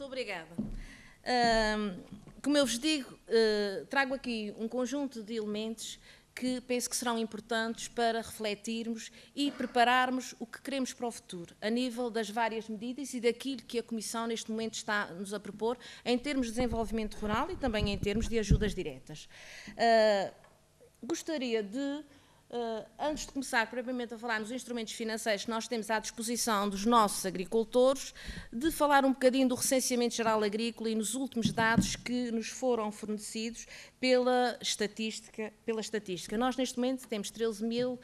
Muito obrigada. Uh, como eu vos digo, uh, trago aqui um conjunto de elementos que penso que serão importantes para refletirmos e prepararmos o que queremos para o futuro, a nível das várias medidas e daquilo que a Comissão neste momento está nos a propor em termos de desenvolvimento rural e também em termos de ajudas diretas. Uh, gostaria de Uh, antes de começar propriamente a falar nos instrumentos financeiros que nós temos à disposição dos nossos agricultores, de falar um bocadinho do recenseamento geral agrícola e nos últimos dados que nos foram fornecidos pela estatística. Pela estatística. Nós, neste momento, temos 13 mil, uh,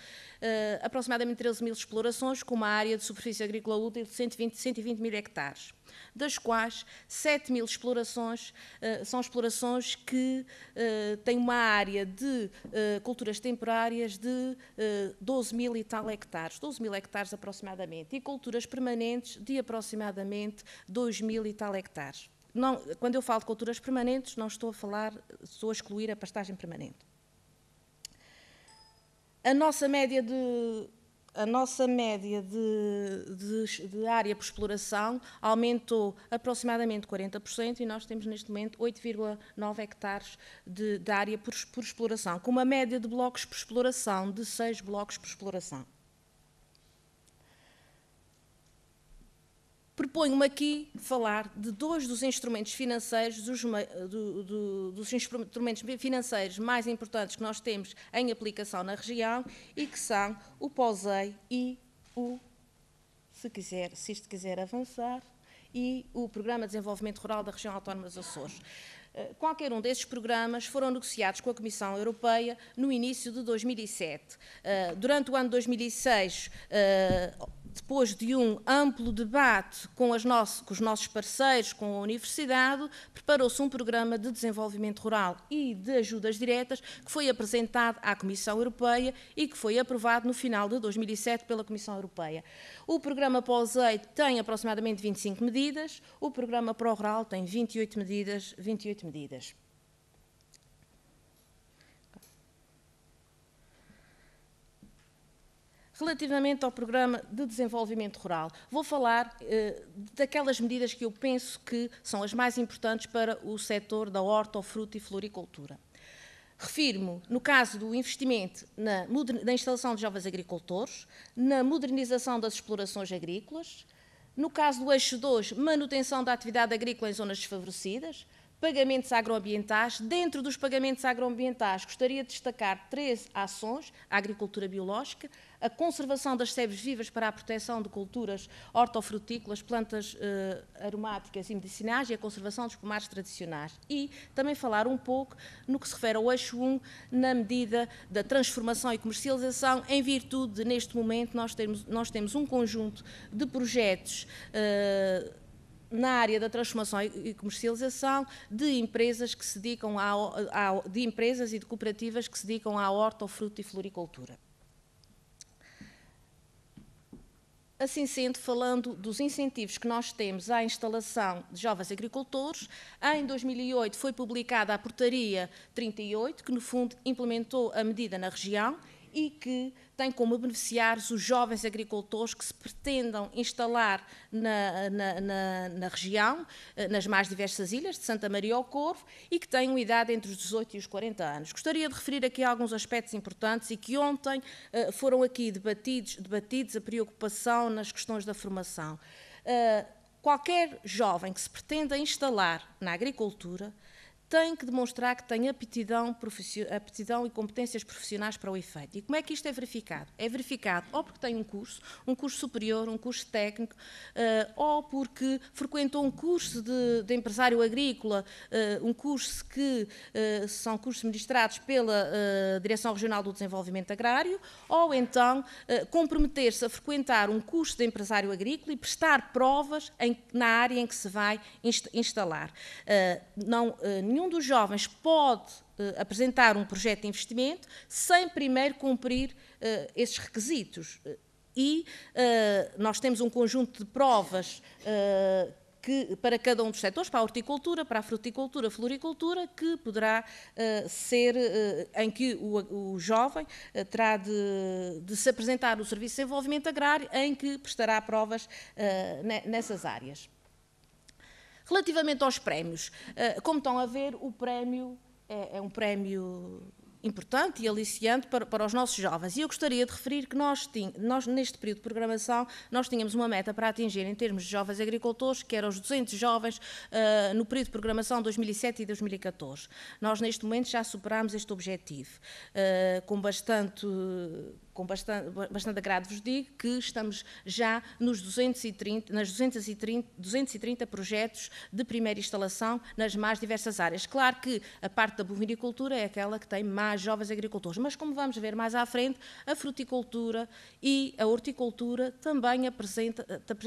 aproximadamente 13 mil explorações, com uma área de superfície agrícola útil de 120, 120 mil hectares das quais 7 mil explorações eh, são explorações que eh, têm uma área de eh, culturas temporárias de 12 mil e tal hectares, 12 mil hectares aproximadamente, e culturas permanentes de aproximadamente 2 mil e tal hectares. Não, quando eu falo de culturas permanentes, não estou a falar, estou a excluir a pastagem permanente. A nossa média de a nossa média de, de, de, área por exploração aumentou aproximadamente 40% e nós temos neste momento 8,9 hectares de, de área por, por exploração, com uma média de blocos por exploração de 6 blocos por exploração. Proponho-me aqui falar de dois dos instrumentos financeiros, dos, do, do, dos, instrumentos financeiros mais importantes que nós temos em aplicação na região e que são o POSEI e o, se quiser, se isto quiser avançar, e o Programa de Desenvolvimento Rural da Região Autónoma dos Açores. Eh, qualquer um desses programas foram negociados com a Comissão Europeia no início de 2007. Eh, durante o ano de 2006, depois de um amplo debate com, nosso, com os nossos parceiros, com a universidade, preparou-se um programa de desenvolvimento rural e de ajudas diretas que foi apresentado à Comissão Europeia e que foi aprovado no final de 2007 pela Comissão Europeia. O programa POSEI tem aproximadamente 25 medidas, o programa pro rural tem 28 medidas, 28 medidas. Relativamente ao programa de desenvolvimento rural, vou falar eh, daquelas medidas que eu penso que são as mais importantes para o setor da horta, fruta e floricultura. Refiro-me, no caso do investimento na, na instalação de jovens agricultores, na modernização das explorações agrícolas, no caso do eixo 2, manutenção da atividade agrícola em zonas desfavorecidas, pagamentos agroambientais. Dentro dos pagamentos agroambientais, gostaria de destacar três ações: a agricultura biológica, a conservação das sebes vivas para a proteção de culturas hortofrutícolas, plantas eh, aromáticas e medicinais e a conservação dos pomares tradicionais. E também falar um pouco no que se refere ao eixo 1, na medida da transformação e comercialização, em virtude de, neste momento, nós temos, nós temos um conjunto de projetos. Eh, na área da transformação e comercialização de empresas que se dedicam a, a, de empresas e de cooperativas que se dedicam à horta, e floricultura. Assim sendo, falando dos incentivos que nós temos à instalação de jovens agricultores, em 2008 foi publicada a Portaria 38, que no fundo implementou a medida na região e que tem como beneficiários os jovens agricultores que se pretendam instalar na, na, na, na região, eh, nas mais diversas ilhas de Santa Maria ao Corvo e que têm uma idade entre os 18 e os 40 anos. Gostaria de referir aqui alguns aspectos importantes e que ontem uh, foram aqui debatidos, debatidos a preocupação nas questões da formação. Uh, qualquer jovem que se pretenda instalar na agricultura tem que demonstrar que tem aptidão, aptidão, e competências profissionais para o efeito. E como é que isto é verificado? É verificado ou porque tem um curso, um curso superior, um curso técnico, uh, ou porque frequentou um curso de, de empresário agrícola, uh, um curso que uh, são cursos ministrados pela Direção Regional do Desenvolvimento Agrário, ou então comprometer-se a frequentar um curso de empresário agrícola e prestar provas em, na área em que se vai inst instalar. não, nenhum dos jovens pode uh, apresentar um projeto de investimento sem primeiro cumprir uh, esses requisitos. Eh, e nós temos um conjunto de provas que, para cada um dos setores, para a horticultura, para a fruticultura, floricultura, que poderá uh, ser, uh, em que o, o jovem uh, terá de, de, se apresentar no Serviço de Desenvolvimento Agrário, em que prestará provas nessas áreas. Relativamente aos prémios, eh, como estão a ver, o prémio é, é um prémio importante e aliciante para, para, os nossos jovens. E eu gostaria de referir que nós, nós, neste período de programação, nós tínhamos uma meta para atingir em termos de jovens agricultores, que eram os 200 jovens uh, no período de programação 2007 e 2014. Nós, neste momento, já superámos este objetivo, uh, com bastante... Uh, com bastante, bastante agrado vos digo que estamos já nos 230, nas 230, 230 projetos de primeira instalação nas mais diversas áreas. Claro que a parte da bovinicultura é aquela que tem mais jovens agricultores, mas como vamos ver mais à frente, a fruticultura e a horticultura também apresenta,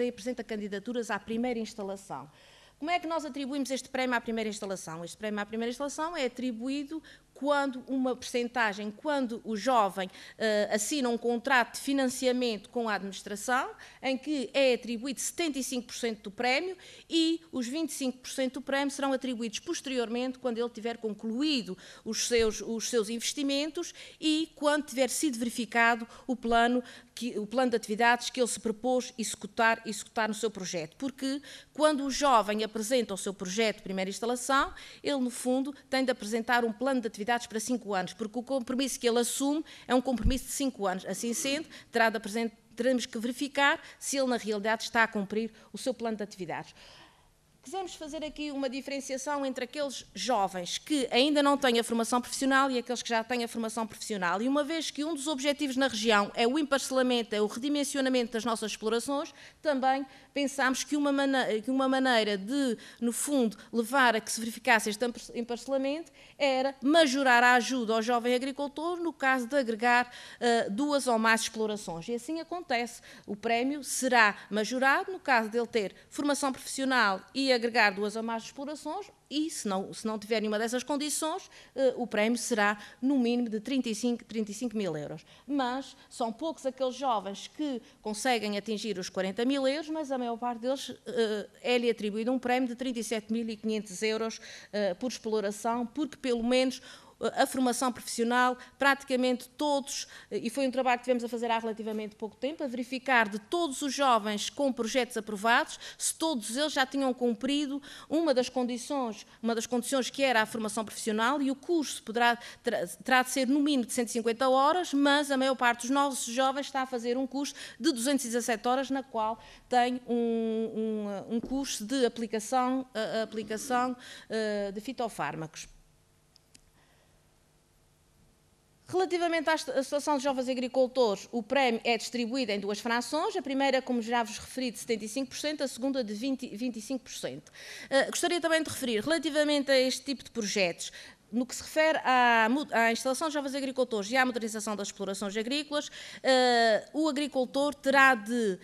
apresenta candidaturas à primeira instalação. Como é que nós atribuímos este prémio à primeira instalação? Este prémio à primeira instalação é atribuído quando uma percentagem, quando o jovem uh, assina um contrato de financiamento com a administração, em que é atribuído 75% do prémio e os 25% do prémio serão atribuídos posteriormente, quando ele tiver concluído os seus, os seus investimentos e quando tiver sido verificado o plano, que, o plano de atividades que ele se propôs executar, executar no seu projeto. Porque quando o jovem apresenta o seu projeto de primeira instalação, ele, no fundo, tem de apresentar um plano de atividades para cinco anos, porque o compromisso que ele assume é um compromisso de cinco anos. Assim sendo, terá de apresentar teremos que verificar se ele, na realidade, está a cumprir o seu plano de atividades. Quisemos fazer aqui uma diferenciação entre aqueles jovens que ainda não têm a formação profissional e aqueles que já têm a formação profissional. E uma vez que um dos objetivos na região é o emparcelamento, é o redimensionamento das nossas explorações, também pensámos que uma, maneira, que uma maneira de, no fundo, levar a que se verificasse este emparcelamento era majorar a ajuda ao jovem agricultor no caso de agregar uh, duas ou mais explorações. E assim acontece. O prémio será majorado no caso dele ter formação profissional e agregar duas ou mais explorações, e se não, se não tiver nenhuma dessas condições, eh, o prémio será no mínimo de 35, 35 mil euros. Mas são poucos aqueles jovens que conseguem atingir os 40 mil euros, mas a maior parte deles eh, é-lhe atribuído um prémio de 37.500 euros eh, por exploração, porque pelo menos a formação profissional, praticamente todos, eh, e foi um trabalho que tivemos a fazer há relativamente pouco tempo, a verificar de todos os jovens com projetos aprovados, se todos eles já tinham cumprido uma das condições, uma das condições que era a formação profissional e o curso poderá, terá, de ser no mínimo de 150 horas, mas a maior parte dos nossos jovens está a fazer um curso de 217 horas, na qual tem um, um, um curso de aplicação, aplicação eh, de fitofármacos. Relativamente à situação de Jovens Agricultores, o prémio é distribuído em duas frações, a primeira, como já vos referi, de 75%, a segunda de 20, 25%. Uh, gostaria também de referir, relativamente a este tipo de projetos, no que se refere à, à, instalação de jovens agricultores e à modernização das explorações agrícolas, uh, o agricultor terá de uh,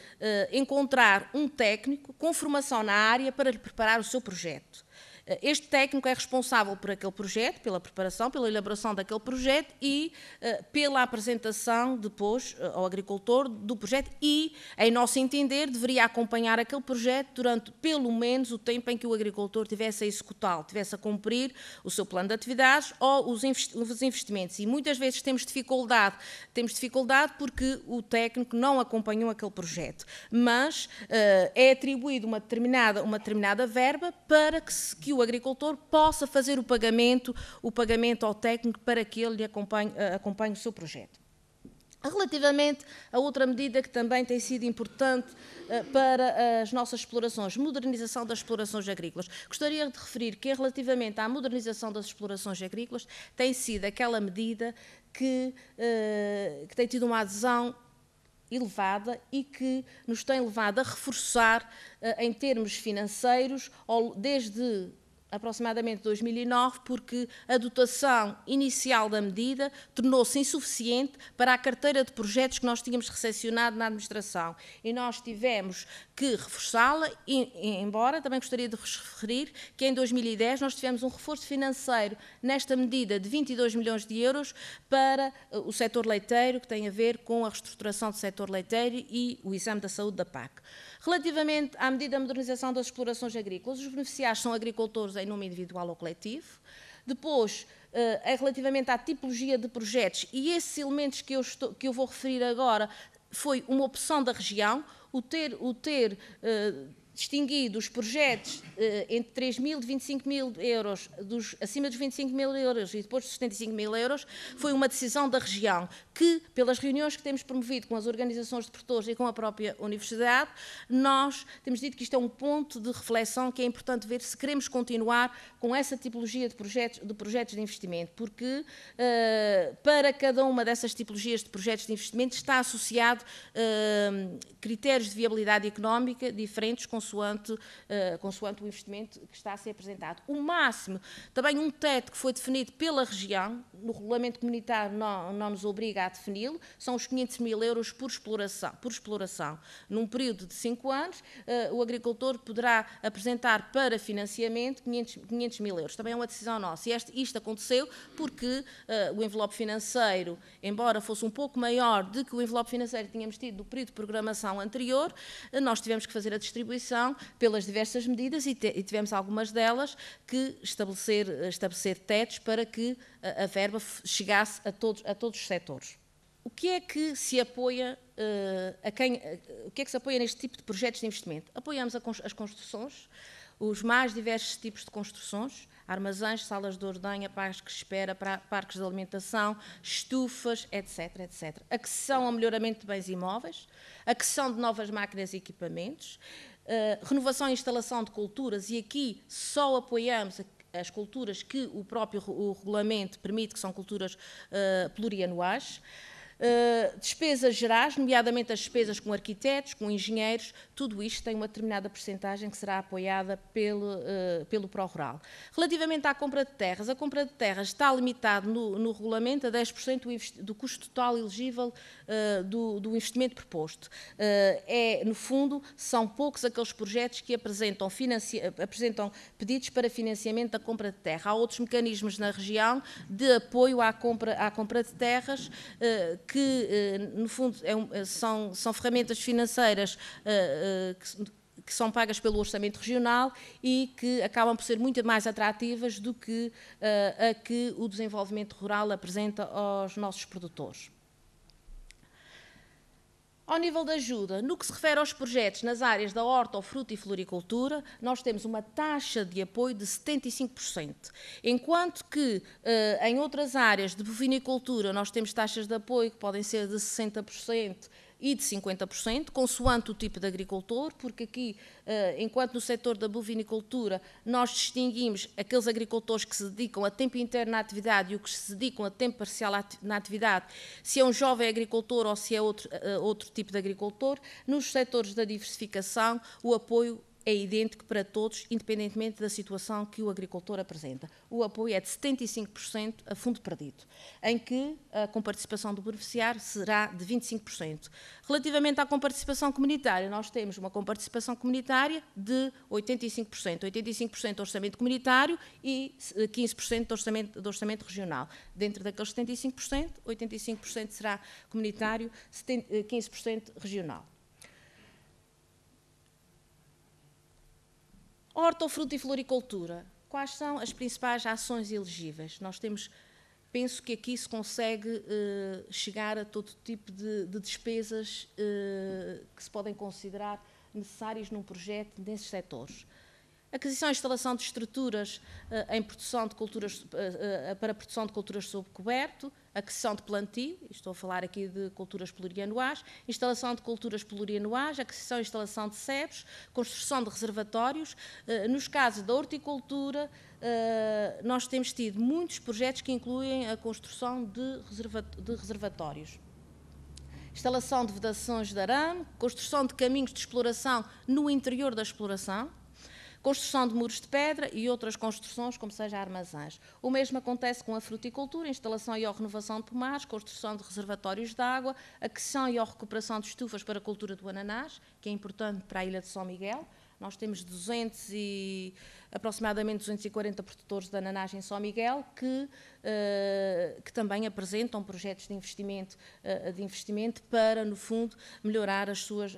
encontrar um técnico com formação na área para lhe preparar o seu projeto. Eh, este técnico é responsável por aquele projeto, pela preparação, pela elaboração daquele projeto e eh, pela apresentação depois eh, ao agricultor do projeto e, em nosso entender, deveria acompanhar aquele projeto durante pelo menos o tempo em que o agricultor tivesse a executá-lo, tivesse a cumprir o seu plano de atividades ou os investimentos. E muitas vezes temos dificuldade, temos dificuldade porque o técnico não acompanhou aquele projeto, mas é atribuído uma determinada, uma determinada verba para que, que o agricultor possa fazer o pagamento, o pagamento ao técnico para que ele acompanhe, eh, acompanhe o seu projeto. Relativamente a outra medida que também tem sido importante eh, para eh, as nossas explorações, modernização das explorações agrícolas. Gostaria de referir que, relativamente à modernização das explorações agrícolas, tem sido aquela medida que, que tem tido uma adesão elevada e que nos tem levado a reforçar em termos financeiros, desde aproximadamente 2009, porque a dotação inicial da medida tornou-se insuficiente para a carteira de projetos que nós tínhamos recepcionado na administração. E nós tivemos que reforçá-la, embora também gostaria de referir que em 2010 nós tivemos um reforço financeiro nesta medida de 22 milhões de euros para uh, o setor leiteiro, que tem a ver com a reestruturação do setor leiteiro e o exame da saúde da PAC. Relativamente à medida de modernização das explorações agrícolas, os beneficiários são agricultores em em nome individual ou coletivo. Depois, eh, é relativamente à tipologia de projetos, e esses elementos que eu, estou, que eu vou referir agora foi uma opção da região, o ter, o ter uh, distinguido os projetos eh, entre 3 mil e 25 mil euros, dos, acima dos 25 mil euros e depois dos 75 mil euros, foi uma decisão da região que, pelas reuniões que temos promovido com as organizações de portores e com a própria Universidade, nós temos dito que isto é um ponto de reflexão que é importante ver se queremos continuar com essa tipologia de projetos de, projetos de investimento, porque eh, para cada uma dessas tipologias de projetos de investimento está associado eh, critérios de viabilidade económica diferentes, com consoante, uh, consoante o investimento que está a ser apresentado. O máximo, também um teto que foi definido pela região, no regulamento comunitário não, não nos obriga a defini-lo, são os 500 mil euros por exploração. Por exploração. Num período de 5 anos, uh, o agricultor poderá apresentar para financiamento 500, 500 mil euros. Também é uma decisão nossa. E este, isto aconteceu porque eh, o envelope financeiro, embora fosse um pouco maior do que o envelope financeiro que tínhamos tido do período de programação anterior, nós tivemos que fazer a distribuição pelas diversas medidas e, te, e tivemos algumas delas que estabelecer, eh, estabelecer tetos para que a, a verba chegasse a todos, a todos os setores. O que é que se apoia uh, a quem, uh, o que é que se apoia neste tipo de projetos de investimento? Apoiamos as construções, os mais diversos tipos de construções, armazéns, salas de ordenha, parques de espera, pra, parques de alimentação, estufas, etc, etc. Acessão ao melhoramento de bens imóveis, aquisição de novas máquinas e equipamentos, eh, renovação e instalação de culturas, e aqui só apoiamos as culturas que o próprio o regulamento permite, que são culturas uh, plurianuais. Eh, despesas gerais, nomeadamente as despesas com arquitetos, com engenheiros, tudo isto tem uma determinada percentagem que será apoiada pelo, uh, pelo Pró-Rural. Relativamente à compra de terras, a compra de terras está limitada no, no regulamento a 10% do, do, custo total elegível uh, do, do, investimento proposto. é, no fundo, são poucos aqueles projetos que apresentam, apresentam pedidos para financiamento da compra de terra. Há outros mecanismos na região de apoio à compra, à compra de terras que, eh, no fundo, é um, eh, são, são ferramentas financeiras eh, que que são pagas pelo orçamento regional e que acabam por ser muito mais atrativas do que uh, a que o desenvolvimento rural apresenta aos nossos produtores. Ao nível da ajuda, no que se refere aos projetos nas áreas da horta, fruta e floricultura, nós temos uma taxa de apoio de 75%, enquanto que eh, em outras áreas de bovinicultura nós temos taxas de apoio que podem ser de 60%, e de 50%, consoante o tipo de agricultor, porque aqui, eh, enquanto no setor da bovinicultura, nós distinguimos aqueles agricultores que se dedicam a tempo inteiro na atividade e os que se dedicam a tempo parcial na atividade, se é um jovem agricultor ou se é outro, eh, outro tipo de agricultor, nos setores da diversificação, o apoio é idêntico para todos, independentemente da situação que o agricultor apresenta. O apoio é de 75% a fundo perdido, em que a comparticipação do beneficiário será de 25%. Relativamente à comparticipação comunitária, nós temos uma comparticipação comunitária de 85%, 85% do orçamento comunitário e 15% do orçamento, do orçamento regional. Dentro daqueles 75%, 85% será comunitário, 15% eh, regional. Hortofruto e floricultura. Quais são as principais ações elegíveis? Nós temos, penso que aqui se consegue uh, chegar a todo tipo de, de despesas uh, que se podem considerar necessárias num projeto nesses setores. Aquisição e instalação de estruturas uh, em produção de culturas, para produção de culturas sob coberto, a de plantio, estou a falar aqui de culturas plurianuais, instalação de culturas plurianuais, a e instalação de sebes, construção de reservatórios. Eh, nos casos da horticultura, eh, nós temos tido muitos projetos que incluem a construção de reservatórios instalação de vedações de arame, construção de caminhos de exploração no interior da exploração, construção de muros de pedra e outras construções, como seja armazéns. O mesmo acontece com a fruticultura, instalação e ou renovação de pomares, construção de reservatórios de água, aquisição e ou recuperação de estufas para a cultura do ananás, que é importante para a ilha de São Miguel. Nós temos 200 e, aproximadamente 240 produtores de ananás em São Miguel que, uh, que também apresentam projetos de investimento, uh, de investimento para, no fundo, melhorar as suas, uh,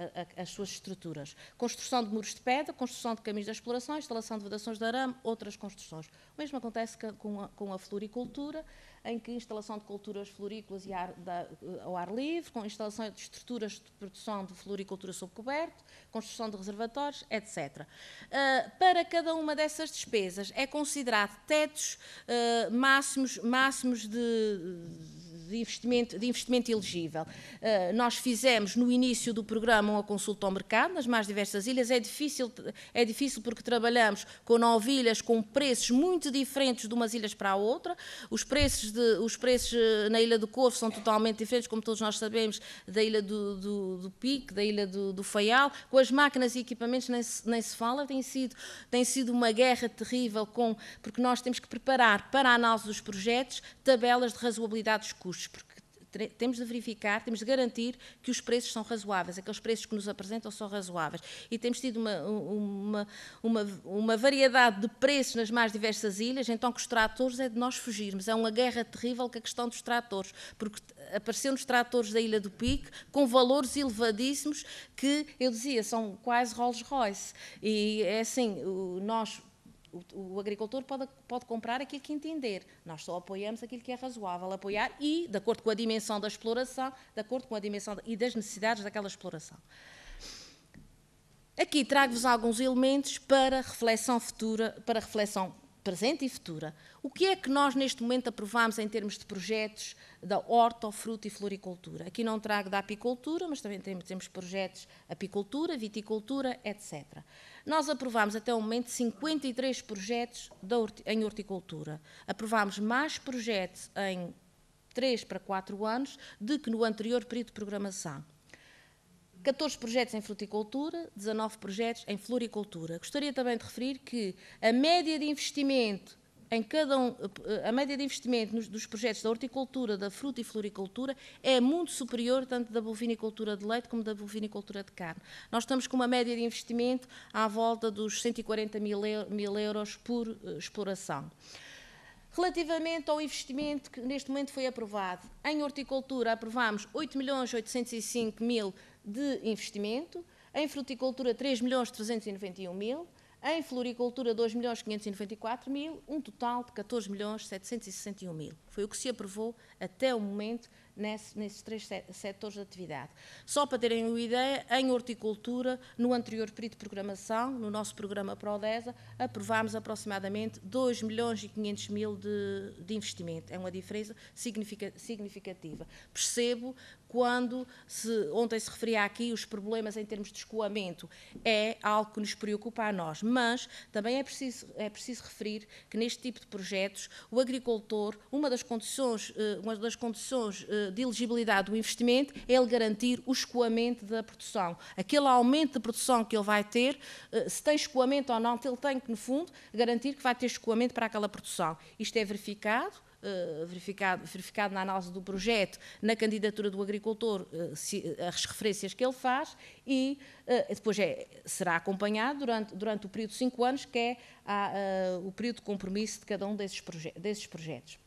a, as suas estruturas. Construção de muros de pedra, construção de caminhos de exploração, instalação de vedações de arame, outras construções. O mesmo acontece com a, com a floricultura, em que instalação de culturas florícolas e ar, da, ao ar livre, com instalação de estruturas de produção de floricultura sob coberto, construção de reservatórios, etc. Uh, ah, para cada uma dessas despesas é considerado tetos uh, máximos, máximos de, de de investimento, de investimento elegível. Ah, nós fizemos no início do programa uma consulta ao mercado nas mais diversas ilhas. É difícil, é difícil porque trabalhamos com nove ilhas com preços muito diferentes de umas ilhas para a outra. Os preços, de, os preços ah, na Ilha do Corvo são totalmente diferentes, como todos nós sabemos, da Ilha do, do, do Pique, da Ilha do, do Faial. Com as máquinas e equipamentos nem se, nem se fala. Tem sido, tem sido uma guerra terrível, com, porque nós temos que preparar para a análise dos projetos tabelas de razoabilidade dos custos porque temos de verificar, temos de garantir que os preços são razoáveis, aqueles é preços que nos apresentam são razoáveis. E temos tido uma, uma, uma, uma variedade de preços nas mais diversas ilhas, então que os tratores é de nós fugirmos. É uma guerra terrível com a questão dos tratores, porque apareceram nos tratores da Ilha do Pique com valores elevadíssimos que, eu dizia, são quase Rolls Royce. E é assim, nós o, o, agricultor pode, pode comprar aquilo que entender. Nós só apoiamos aquilo que é razoável apoiar e, de acordo com a dimensão da exploração, de acordo com a dimensão de, e das necessidades daquela exploração. Aqui trago-vos alguns elementos para reflexão futura, para reflexão presente e futura. O que é que nós neste momento aprovamos em termos de projetos da horta, fruta e floricultura? Aqui não trago da apicultura, mas também temos, temos projetos apicultura, viticultura, etc. Nós aprovámos até o momento 53 projetos em horticultura. Aprovámos mais projetos em 3 para 4 anos do que no anterior período de programação. 14 projetos em fruticultura, 19 projetos em floricultura. Gostaria também de referir que a média de investimento em cada um, eh, a média de investimento nos, dos projetos da horticultura, da fruta e floricultura é muito superior tanto da bovinicultura de leite como da bovinicultura de carne. Nós estamos com uma média de investimento à volta dos 140 mil, mil euros por uh, exploração. Relativamente ao investimento que neste momento foi aprovado, em horticultura aprovámos 8 milhões 805 mil de investimento, em fruticultura 3 milhões 391 mil, em floricultura, 2.594.000, um total de 14.761.000. Foi o que se aprovou até o momento nesse, nesses três setores de atividade. Só para terem uma ideia, em horticultura, no anterior período de programação, no nosso programa PRODESA, aprovámos aproximadamente 2 milhões e 500 mil de, de investimento. É uma diferença significativa. Percebo quando se, ontem se referia aqui os problemas em termos de escoamento, é algo que nos preocupa a nós, mas também é preciso, é preciso referir que neste tipo de projetos o agricultor, uma das condições, eh, uma das condições eh, de elegibilidade do investimento é ele garantir o escoamento da produção. Aquele aumento de produção que ele vai ter, eh, se tem escoamento ou não, ele tem que, no fundo, garantir que vai ter escoamento para aquela produção. Isto é verificado, eh, verificado, verificado na análise do projeto, na candidatura do agricultor, eh, se, as referências que ele faz eh, e depois é, será acompanhado durante, durante o período de cinco anos, que é a, a, o período de compromisso de cada um desses, proje desses projetos.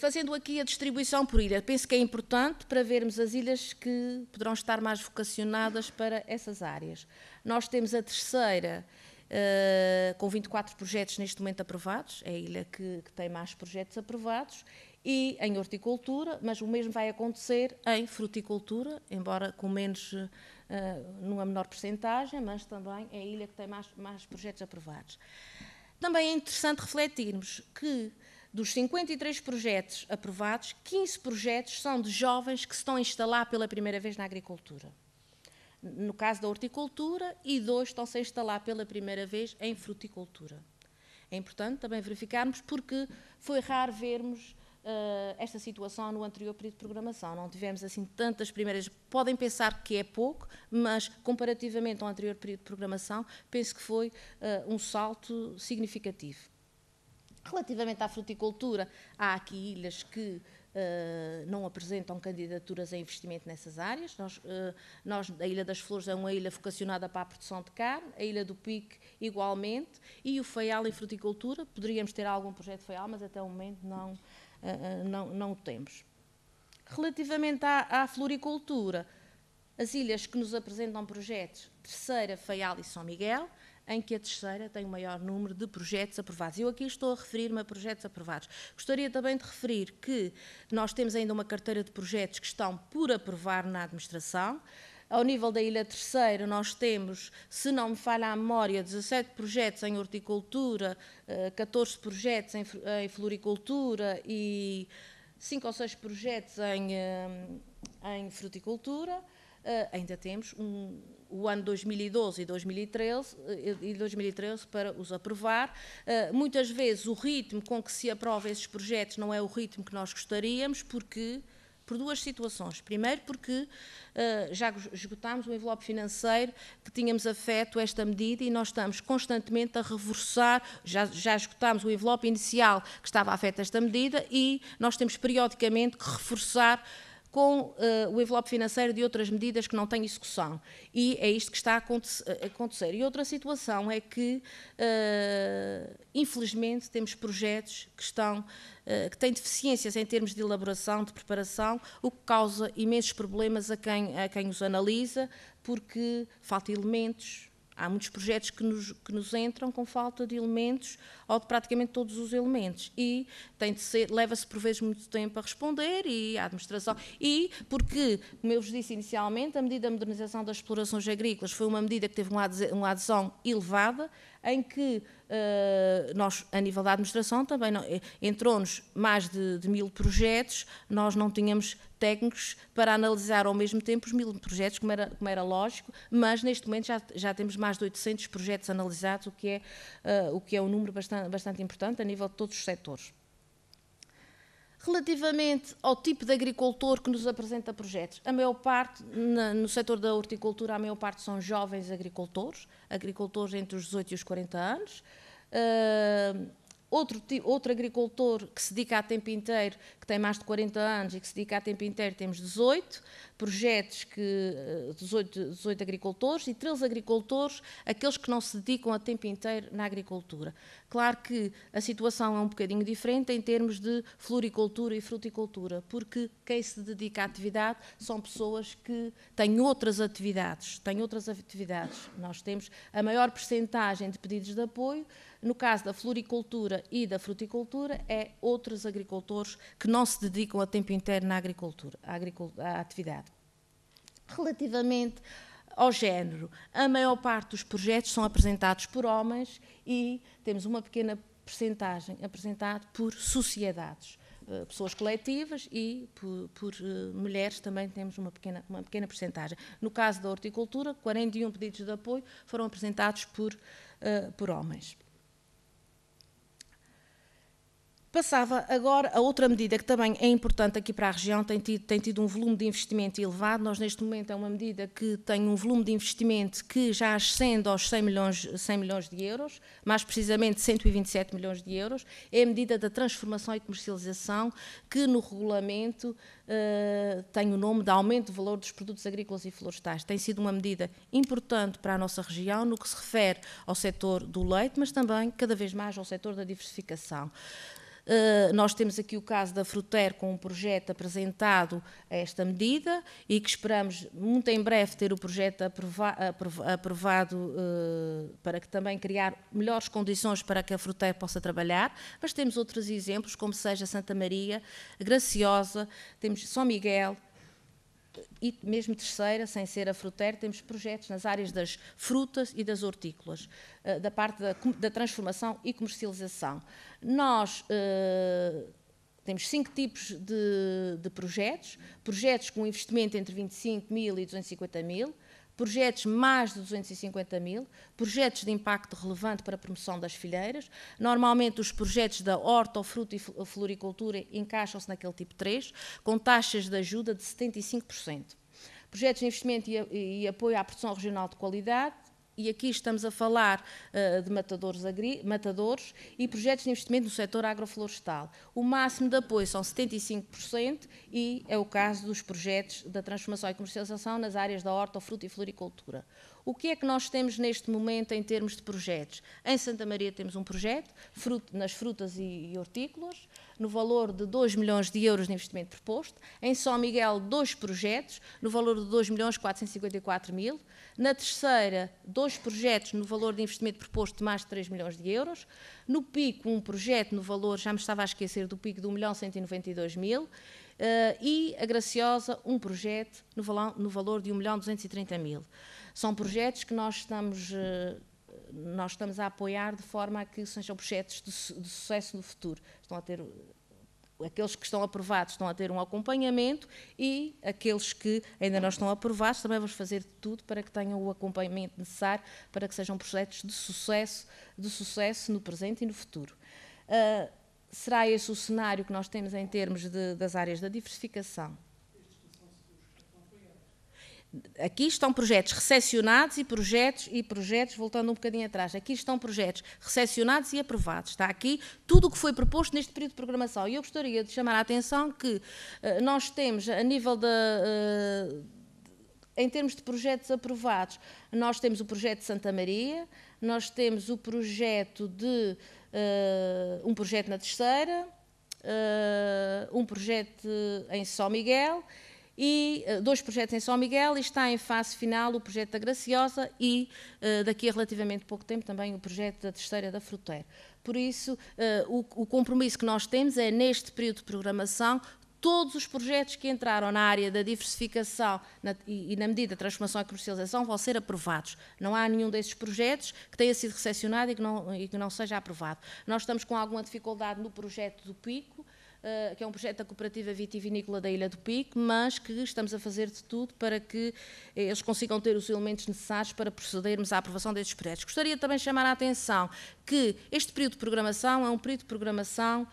fazendo aqui a distribuição por ilha, penso que é importante para vermos as ilhas que poderão estar mais vocacionadas para essas áreas. Nós temos a terceira, eh, com 24 projetos neste momento aprovados, é a ilha que, que, tem mais projetos aprovados, e em horticultura, mas o mesmo vai acontecer em fruticultura, embora com menos, uh, numa menor percentagem, mas também é a ilha que tem mais, mais projetos aprovados. Também é interessante refletirmos que dos 53 projetos aprovados, 15 projetos são de jovens que se estão a instalar pela primeira vez na agricultura no caso da horticultura, e dois estão-se a instalar pela primeira vez em fruticultura. É importante também verificarmos, porque foi raro vermos uh, esta situação no anterior período de programação. Não tivemos assim tantas primeiras. Podem pensar que é pouco, mas comparativamente ao anterior período de programação, penso que foi uh, um salto significativo. Relativamente à fruticultura, há aqui ilhas que eh, não apresentam candidaturas a investimento nessas áreas. Nós, uh, nós, a Ilha das Flores é uma ilha vocacionada para a produção de carne, a Ilha do Pique igualmente, e o Feial em fruticultura, poderíamos ter algum projeto Feial, mas até o momento não, uh, não, não o temos. Relativamente à, à floricultura, as ilhas que nos apresentam projetos, Terceira, Faial e São Miguel, em que a terceira tem o maior número de projetos aprovados. Eu aqui estou a referir-me a projetos aprovados. Gostaria também de referir que nós temos ainda uma carteira de projetos que estão por aprovar na administração. Ao nível da Ilha Terceira, nós temos, se não me falha a memória, 17 projetos em horticultura, 14 eh, projetos em floricultura e 5 ou 6 projetos em, eh, em fruticultura. Eh, ainda temos um, o ano 2012 e 2013, e 2013 eh, para os aprovar. Eh, muitas vezes o ritmo com que se aprovam esses projetos não é o ritmo que nós gostaríamos, porque por duas situações. Primeiro, porque uh, já esgotámos o envelope financeiro que tínhamos afeto a esta medida e nós estamos constantemente a reforçar, já, já esgotámos o envelope inicial que estava afeto a esta medida e nós temos periodicamente que reforçar com uh, o envelope financeiro de outras medidas que não têm execução. E é isto que está a eh, acontecer. E outra situação é que, uh, infelizmente, temos projetos que, estão, uh, que têm deficiências em termos de elaboração, de preparação, o que causa imensos problemas a quem, a quem os analisa, porque falta elementos, Há muitos projetos que nos, que nos entram com falta de elementos ou de praticamente todos os elementos e tem de ser, leva-se por vezes muito tempo a responder e a administração e porque, como eu vos disse inicialmente, a medida de modernização das explorações agrícolas foi uma medida que teve uma adesão elevada, em que uh, nós, a nível da administração, também eh, entrou-nos mais de, de, mil projetos, nós não tínhamos técnicos para analisar ao mesmo tempo os mil projetos, como era, como era lógico, mas neste momento já, já temos mais de 800 projetos analisados, o que é, uh, o que é um número bastante, bastante importante a nível de todos os setores. Relativamente ao tipo de agricultor que nos apresenta projetos, a maior parte, no setor da horticultura, a maior parte são jovens agricultores, agricultores entre os 18 e os 40 anos. Ah, Outro, outro agricultor que se dedica a tempo inteiro, que tem mais de 40 anos e que se dedica a tempo inteiro, temos 18 projetos, que, 18, eh, 18 agricultores e 13 agricultores, aqueles que não se dedicam a tempo inteiro na agricultura. Claro que a situação é um bocadinho diferente em termos de floricultura e fruticultura, porque quem se dedica à atividade são pessoas que têm outras atividades, têm outras atividades. Nós temos a maior percentagem de pedidos de apoio no caso da floricultura e da fruticultura, é outros agricultores que não se dedicam a tempo inteiro na agricultura, à, agricultura, à atividade. Relativamente ao género, a maior parte dos projetos são apresentados por homens e temos uma pequena percentagem apresentada por sociedades eh, pessoas coletivas e por, por eh, mulheres também temos uma pequena, uma pequena percentagem. No caso da horticultura, 41 pedidos de apoio foram apresentados por, eh, por homens. Passava agora a outra medida que também é importante aqui para a região, tem tido, tem tido, um volume de investimento elevado. Nós, neste momento, é uma medida que tem um volume de investimento que já ascende aos 100 milhões, 100 milhões de euros, mais precisamente 127 milhões de euros. É a medida da transformação e comercialização que no regulamento uh, tem o nome de aumento de valor dos produtos agrícolas e florestais. Tem sido uma medida importante para a nossa região no que se refere ao setor do leite, mas também cada vez mais ao setor da diversificação. Eh, nós temos aqui o caso da Fruter com um projeto apresentado a esta medida e que esperamos muito em breve ter o projeto aprova aprovado uh, para que também criar melhores condições para que a Fruter possa trabalhar, mas temos outros exemplos, como seja Santa Maria, Graciosa, temos São Miguel, e mesmo terceira, sem ser a fruteira, temos projetos nas áreas das frutas e das hortícolas, eh, da parte da, da transformação e comercialização. Nós uh, temos cinco tipos de, de, projetos: projetos com investimento entre 25 mil e 250 mil, projetos mais de 250 mil, projetos de impacto relevante para a promoção das fileiras. Normalmente, os projetos da horta, fruto e floricultura encaixam-se naquele tipo 3, com taxas de ajuda de 75%. Projetos de investimento e apoio à produção regional de qualidade, e aqui estamos a falar uh, de matadores, agri, matadores e projetos de investimento no setor agroflorestal. O máximo de apoio são 75% e é o caso dos projetos da transformação e comercialização nas áreas da horta, fruta e floricultura. O que é que nós temos neste momento em termos de projetos? Em Santa Maria temos um projeto fruto, nas frutas e, e hortícolas, no valor de 2 milhões de euros de investimento proposto. Em São Miguel, dois projetos, no valor de 2 milhões 454 mil. Na terceira, dois projetos no valor de investimento proposto de mais de 3 milhões de euros. No Pico, um projeto no valor, já me estava a esquecer do Pico, de 1 milhão 192 mil. Uh, e a Graciosa, um projeto no, valão, no valor de 1 milhão 230 mil. São projetos que nós estamos, uh, nós estamos a apoiar de forma a que sejam projetos de, su de sucesso no futuro. Estão a ter aqueles que estão aprovados estão a ter um acompanhamento e aqueles que ainda não estão aprovados também vamos fazer tudo para que tenham o acompanhamento necessário para que sejam projetos de sucesso, de sucesso no presente e no futuro. Uh, será esse o cenário que nós temos em termos de, das áreas da diversificação? Aqui estão projetos recepcionados e projetos e projetos, voltando um bocadinho atrás, aqui estão projetos recepcionados e aprovados. Está aqui tudo o que foi proposto neste período de programação. E eu gostaria de chamar a atenção que eh, nós temos, a nível da. Eh, em termos de projetos aprovados, nós temos o projeto de Santa Maria, nós temos o projeto de eh, um projeto na Terceira, eh, um projeto em São Miguel e eh, dois projetos em São Miguel e está em fase final o projeto da Graciosa e daqui a relativamente pouco tempo também o projeto da Terceira da Fruteira. Por isso, o, compromisso que nós temos é, neste período de programação, todos os projetos que entraram na área da diversificação na, e, e, na medida da transformação e comercialização vão ser aprovados. Não há nenhum desses projetos que tenha sido recepcionado e que não, e que não seja aprovado. Nós estamos com alguma dificuldade no projeto do Pico, eh, que é um projeto da cooperativa vitivinícola da Ilha do Pico, mas que estamos a fazer de tudo para que eh, eles consigam ter os elementos necessários para procedermos à aprovação destes projetos. Gostaria também de chamar a atenção que este período de programação é um período de programação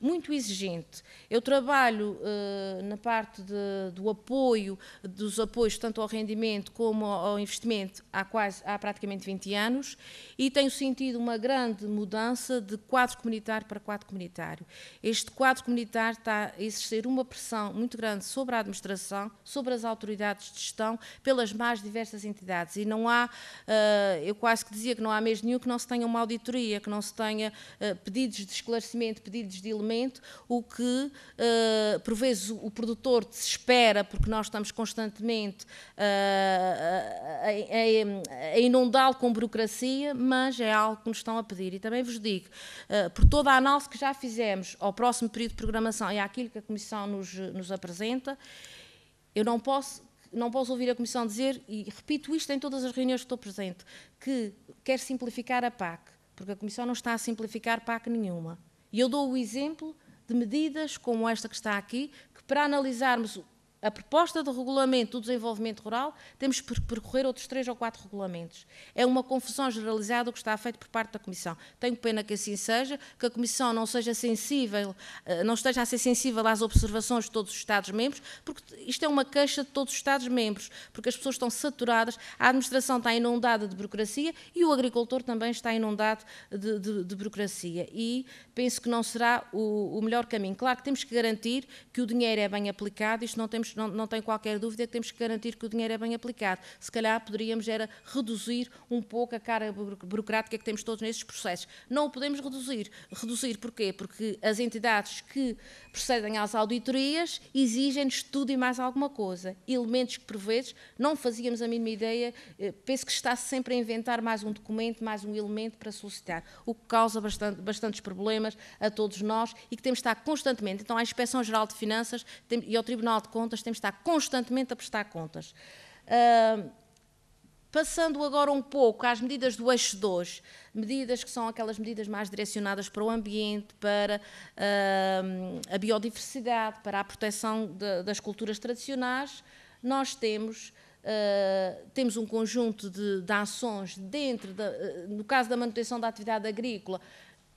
muito exigente. Eu trabalho uh, na parte de, do apoio, dos apoios tanto ao rendimento como ao investimento há, quase, há praticamente 20 anos e tenho sentido uma grande mudança de quadro comunitário para quadro comunitário. Este quadro comunitário está a exercer uma pressão muito grande sobre a administração, sobre as autoridades de gestão, pelas mais diversas entidades e não há, uh, eu quase que dizia que não há mesmo nenhum que não se tenha uma auditoria, que não se tenha uh, pedidos de esclarecimento, pedidos de elementos momento, o que, uh, por vezes, o, produtor produtor desespera, porque nós estamos constantemente uh, a, a, a inundá-lo com burocracia, mas é algo que nos estão a pedir. E também vos digo, uh, por toda a análise que já fizemos ao próximo período de programação e àquilo que a Comissão nos, nos apresenta, eu não posso não posso ouvir a Comissão dizer, e repito isto em todas as reuniões que estou presente, que quer simplificar a PAC, porque a Comissão não está a simplificar PAC nenhuma. E eu dou o exemplo de medidas como esta que está aqui, que para analisarmos a proposta do regulamento do desenvolvimento rural, temos que percorrer outros três ou quatro regulamentos. É uma confusão generalizada o que está feito por parte da Comissão. Tenho pena que assim seja, que a Comissão não seja sensível, eh, não esteja a ser sensível às observações de todos os Estados-membros, porque isto é uma queixa de todos os Estados-membros, porque as pessoas estão saturadas, a administração está inundada de burocracia e o agricultor também está inundado de, de, de burocracia. E penso que não será o, o melhor caminho. Claro que temos que garantir que o dinheiro é bem aplicado, isto não temos não, não tenho qualquer dúvida que temos que garantir que o dinheiro é bem aplicado. Se calhar poderíamos era reduzir um pouco a cara burocrática que temos todos nestes processos. Não o podemos reduzir. Reduzir porquê? Porque as entidades que procedem às auditorias exigem-nos tudo e mais alguma coisa. Elementos que, por vezes, não fazíamos a mínima ideia. Eh, penso que está -se sempre a inventar mais um documento, mais um elemento para solicitar, o que causa bastante, bastantes problemas a todos nós e que temos de estar constantemente. Então, à Inspeção-Geral de Finanças e ao Tribunal de Contas contas, temos de estar constantemente a prestar contas. Uh, Passando agora um pouco às medidas do eixo 2, medidas que são aquelas medidas mais direcionadas para o ambiente, para uh, a biodiversidade, para a proteção de, das culturas tradicionais, nós temos, uh, temos um conjunto de, de ações dentro, da, uh, no caso da manutenção da atividade agrícola,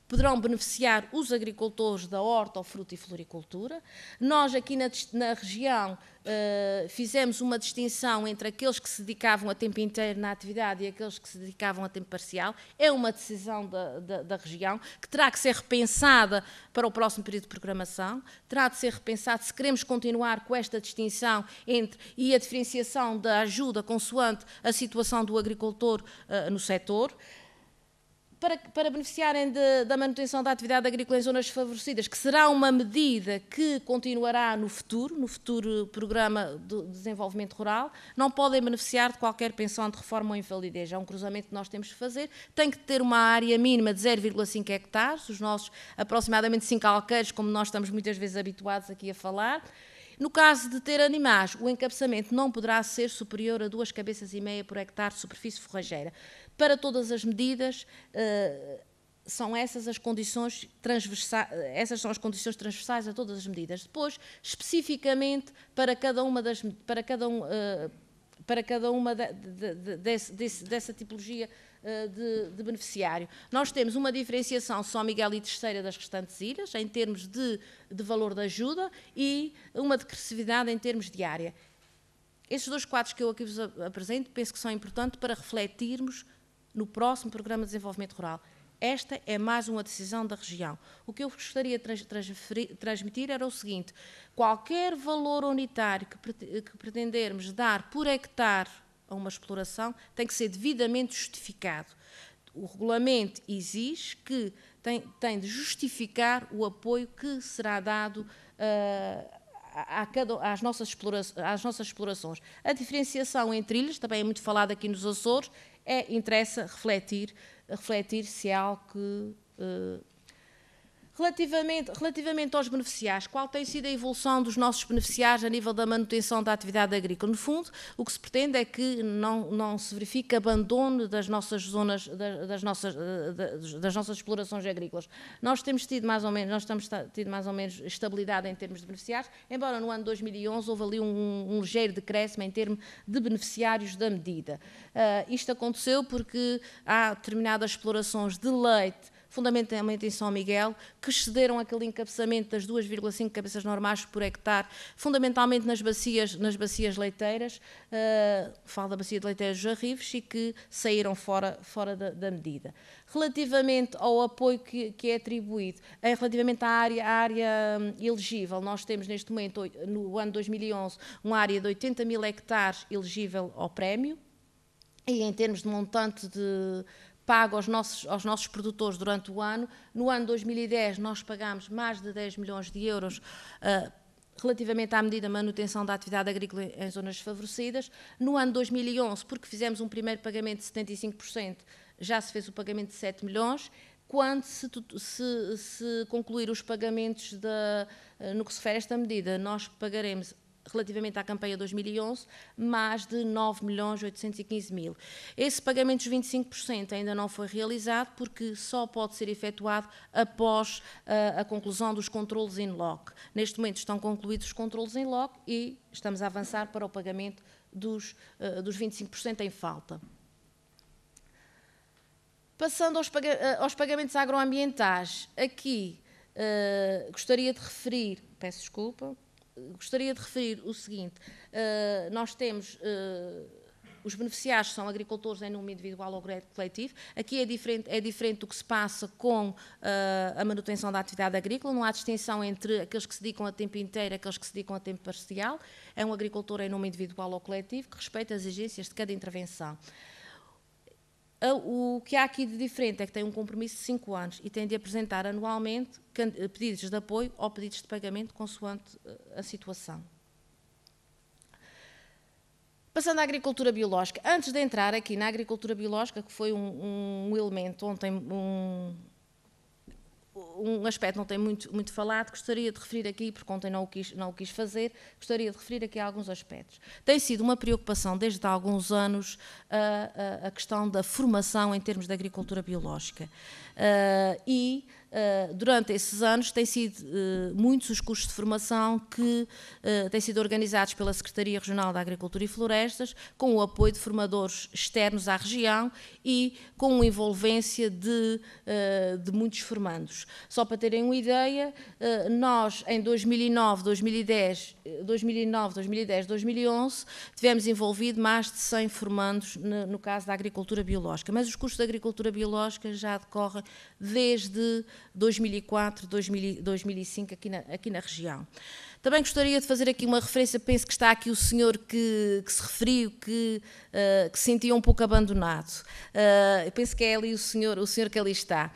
poderão beneficiar os agricultores da horta, fruta e floricultura. Nós aqui na, na região Uh, fizemos uma distinção entre aqueles que se dedicavam a tempo inteiro na atividade e aqueles que se dedicavam a tempo parcial. É uma decisão da, da, da, região que terá que ser repensada para o próximo período de programação. Terá de ser repensado se queremos continuar com esta distinção entre e a diferenciação da ajuda consoante a situação do agricultor uh, no setor para, para beneficiarem de, da manutenção da atividade agrícola em zonas favorecidas, que será uma medida que continuará no futuro, no futuro programa de desenvolvimento rural, não podem beneficiar de qualquer pensão de reforma ou invalidez. É um cruzamento que nós temos que fazer. Tem que ter uma área mínima de 0,5 hectares, os nossos aproximadamente 5 alqueiros, como nós estamos muitas vezes habituados aqui a falar. No caso de ter animais, o encabeçamento não poderá ser superior a duas cabeças e meia por hectare de superfície forrageira para todas as medidas. Eh, são essas as condições transversais, essas são as condições transversais a todas as medidas. Depois, especificamente para cada uma das para cada um, eh, para cada uma de, de, de, desse, dessa tipologia eh, de, de, beneficiário. Nós temos uma diferenciação só Miguel e Terceira das restantes ilhas, em termos de, de valor da ajuda, e uma decressividade em termos de área. Esses dois quadros que eu aqui vos apresento, penso que são importantes para refletirmos no próximo Programa de Desenvolvimento Rural. Esta é mais uma decisão da região. O que eu gostaria de transmitir era o seguinte: qualquer valor unitário que pretendermos dar por hectare a uma exploração tem que ser devidamente justificado. O regulamento exige que tem, tem de justificar o apoio que será dado uh, às, nossas às nossas explorações. A diferenciação entre ilhas, também é muito falada aqui nos Açores, é, interessa refletir, refletir se é algo que uh, Relativamente, relativamente aos beneficiários, qual tem sido a evolução dos nossos beneficiários a nível da manutenção da atividade agrícola? No fundo, o que se pretende é que não, não se verifique abandono das nossas zonas, das, nossas, eh, das, das, nossas explorações agrícolas. Nós temos tido mais ou menos, nós estamos tido mais ou menos estabilidade em termos de beneficiários, embora no ano 2011 houve ali um, um ligeiro decréscimo em termos de beneficiários da medida. Uh, isto aconteceu porque há determinadas explorações de leite fundamentalmente em São Miguel, que excederam aquele encabeçamento das 2,5 cabeças normais por hectare, fundamentalmente nas bacias, nas bacias leiteiras, uh, falo da bacia de leiteiras dos Arrives, e que saíram fora, fora da, da medida. Relativamente ao apoio que, que é atribuído, é, relativamente à área, à área um, elegível, nós temos neste momento, no ano 2011, uma área de 80 mil hectares elegível ao prémio, e em termos de montante de pago aos nossos, aos nossos produtores durante o ano. No ano 2010, nós pagámos mais de 10 milhões de euros uh, relativamente à medida de manutenção da atividade agrícola em zonas desfavorecidas. No ano 2011, porque fizemos um primeiro pagamento de 75%, já se fez o pagamento de 7 milhões. Quando se, se, se concluir os pagamentos de, ah, no que se refere a esta medida, nós pagaremos relativamente à campanha 2011, mais de 9 milhões 815 mil. Esse pagamento dos 25% ainda não foi realizado porque só pode ser efetuado após uh, a conclusão dos controles em loco. Neste momento estão concluídos os controles em loco e estamos a avançar para o pagamento dos, uh, dos 25% em falta. Passando aos, ah, aos pagamentos agroambientais, aqui uh, gostaria de referir, peço desculpa, gostaria de referir o seguinte: uh, nós temos. Uh, os beneficiários são agricultores em nome individual ou coletivo. Aqui é diferente, é diferente do que se passa com uh, a manutenção da atividade agrícola. Não há distinção entre aqueles que se dedicam a tempo inteiro e aqueles que se dedicam a tempo parcial. É um agricultor em nome individual ou coletivo que respeita as exigências de cada intervenção. O que há aqui de diferente é que tem um compromisso de 5 anos e tem de apresentar anualmente eh, pedidos de apoio ou pedidos de pagamento consoante eh, a situação. Passando à agricultura biológica, antes de entrar aqui na agricultura biológica, que foi um, um elemento ontem, um, um aspecto não tem muito, muito falado, gostaria de referir aqui, porque ontem não o, quis, não o quis fazer, gostaria de referir aqui alguns aspectos. Tem sido uma preocupação desde há alguns anos a, ah, a, ah, a questão da formação em termos de agricultura biológica. Uh, e eh, durante esses anos, têm sido eh, muitos os cursos de formação que eh, têm sido organizados pela Secretaria Regional da Agricultura e Florestas, com o apoio de formadores externos à região e com a envolvência de, de muitos formandos. Só para terem uma ideia, nós em 2009, 2010, 2009, 2010, 2011, tivemos envolvido mais de 100 formandos no caso da agricultura biológica, mas os cursos de agricultura biológica já decorrem desde 2004, 2000, 2005 aqui na, aqui na região. Também gostaria de fazer aqui uma referência, penso que está aqui o senhor que, que se referiu, que, uh, que se sentia um pouco abandonado. Uh, penso que é ali o senhor, o senhor que ali está.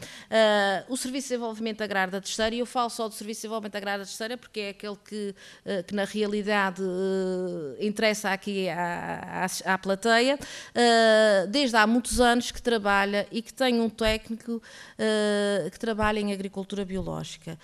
Uh, o Serviço de Desenvolvimento Agrário da Testeira, e eu falo só do Serviço de Desenvolvimento Agrário da Testeira porque é aquele que, que na realidade interessa aqui à, à, à plateia, desde há muitos anos que trabalha e que tem um técnico que trabalha em agricultura biológica,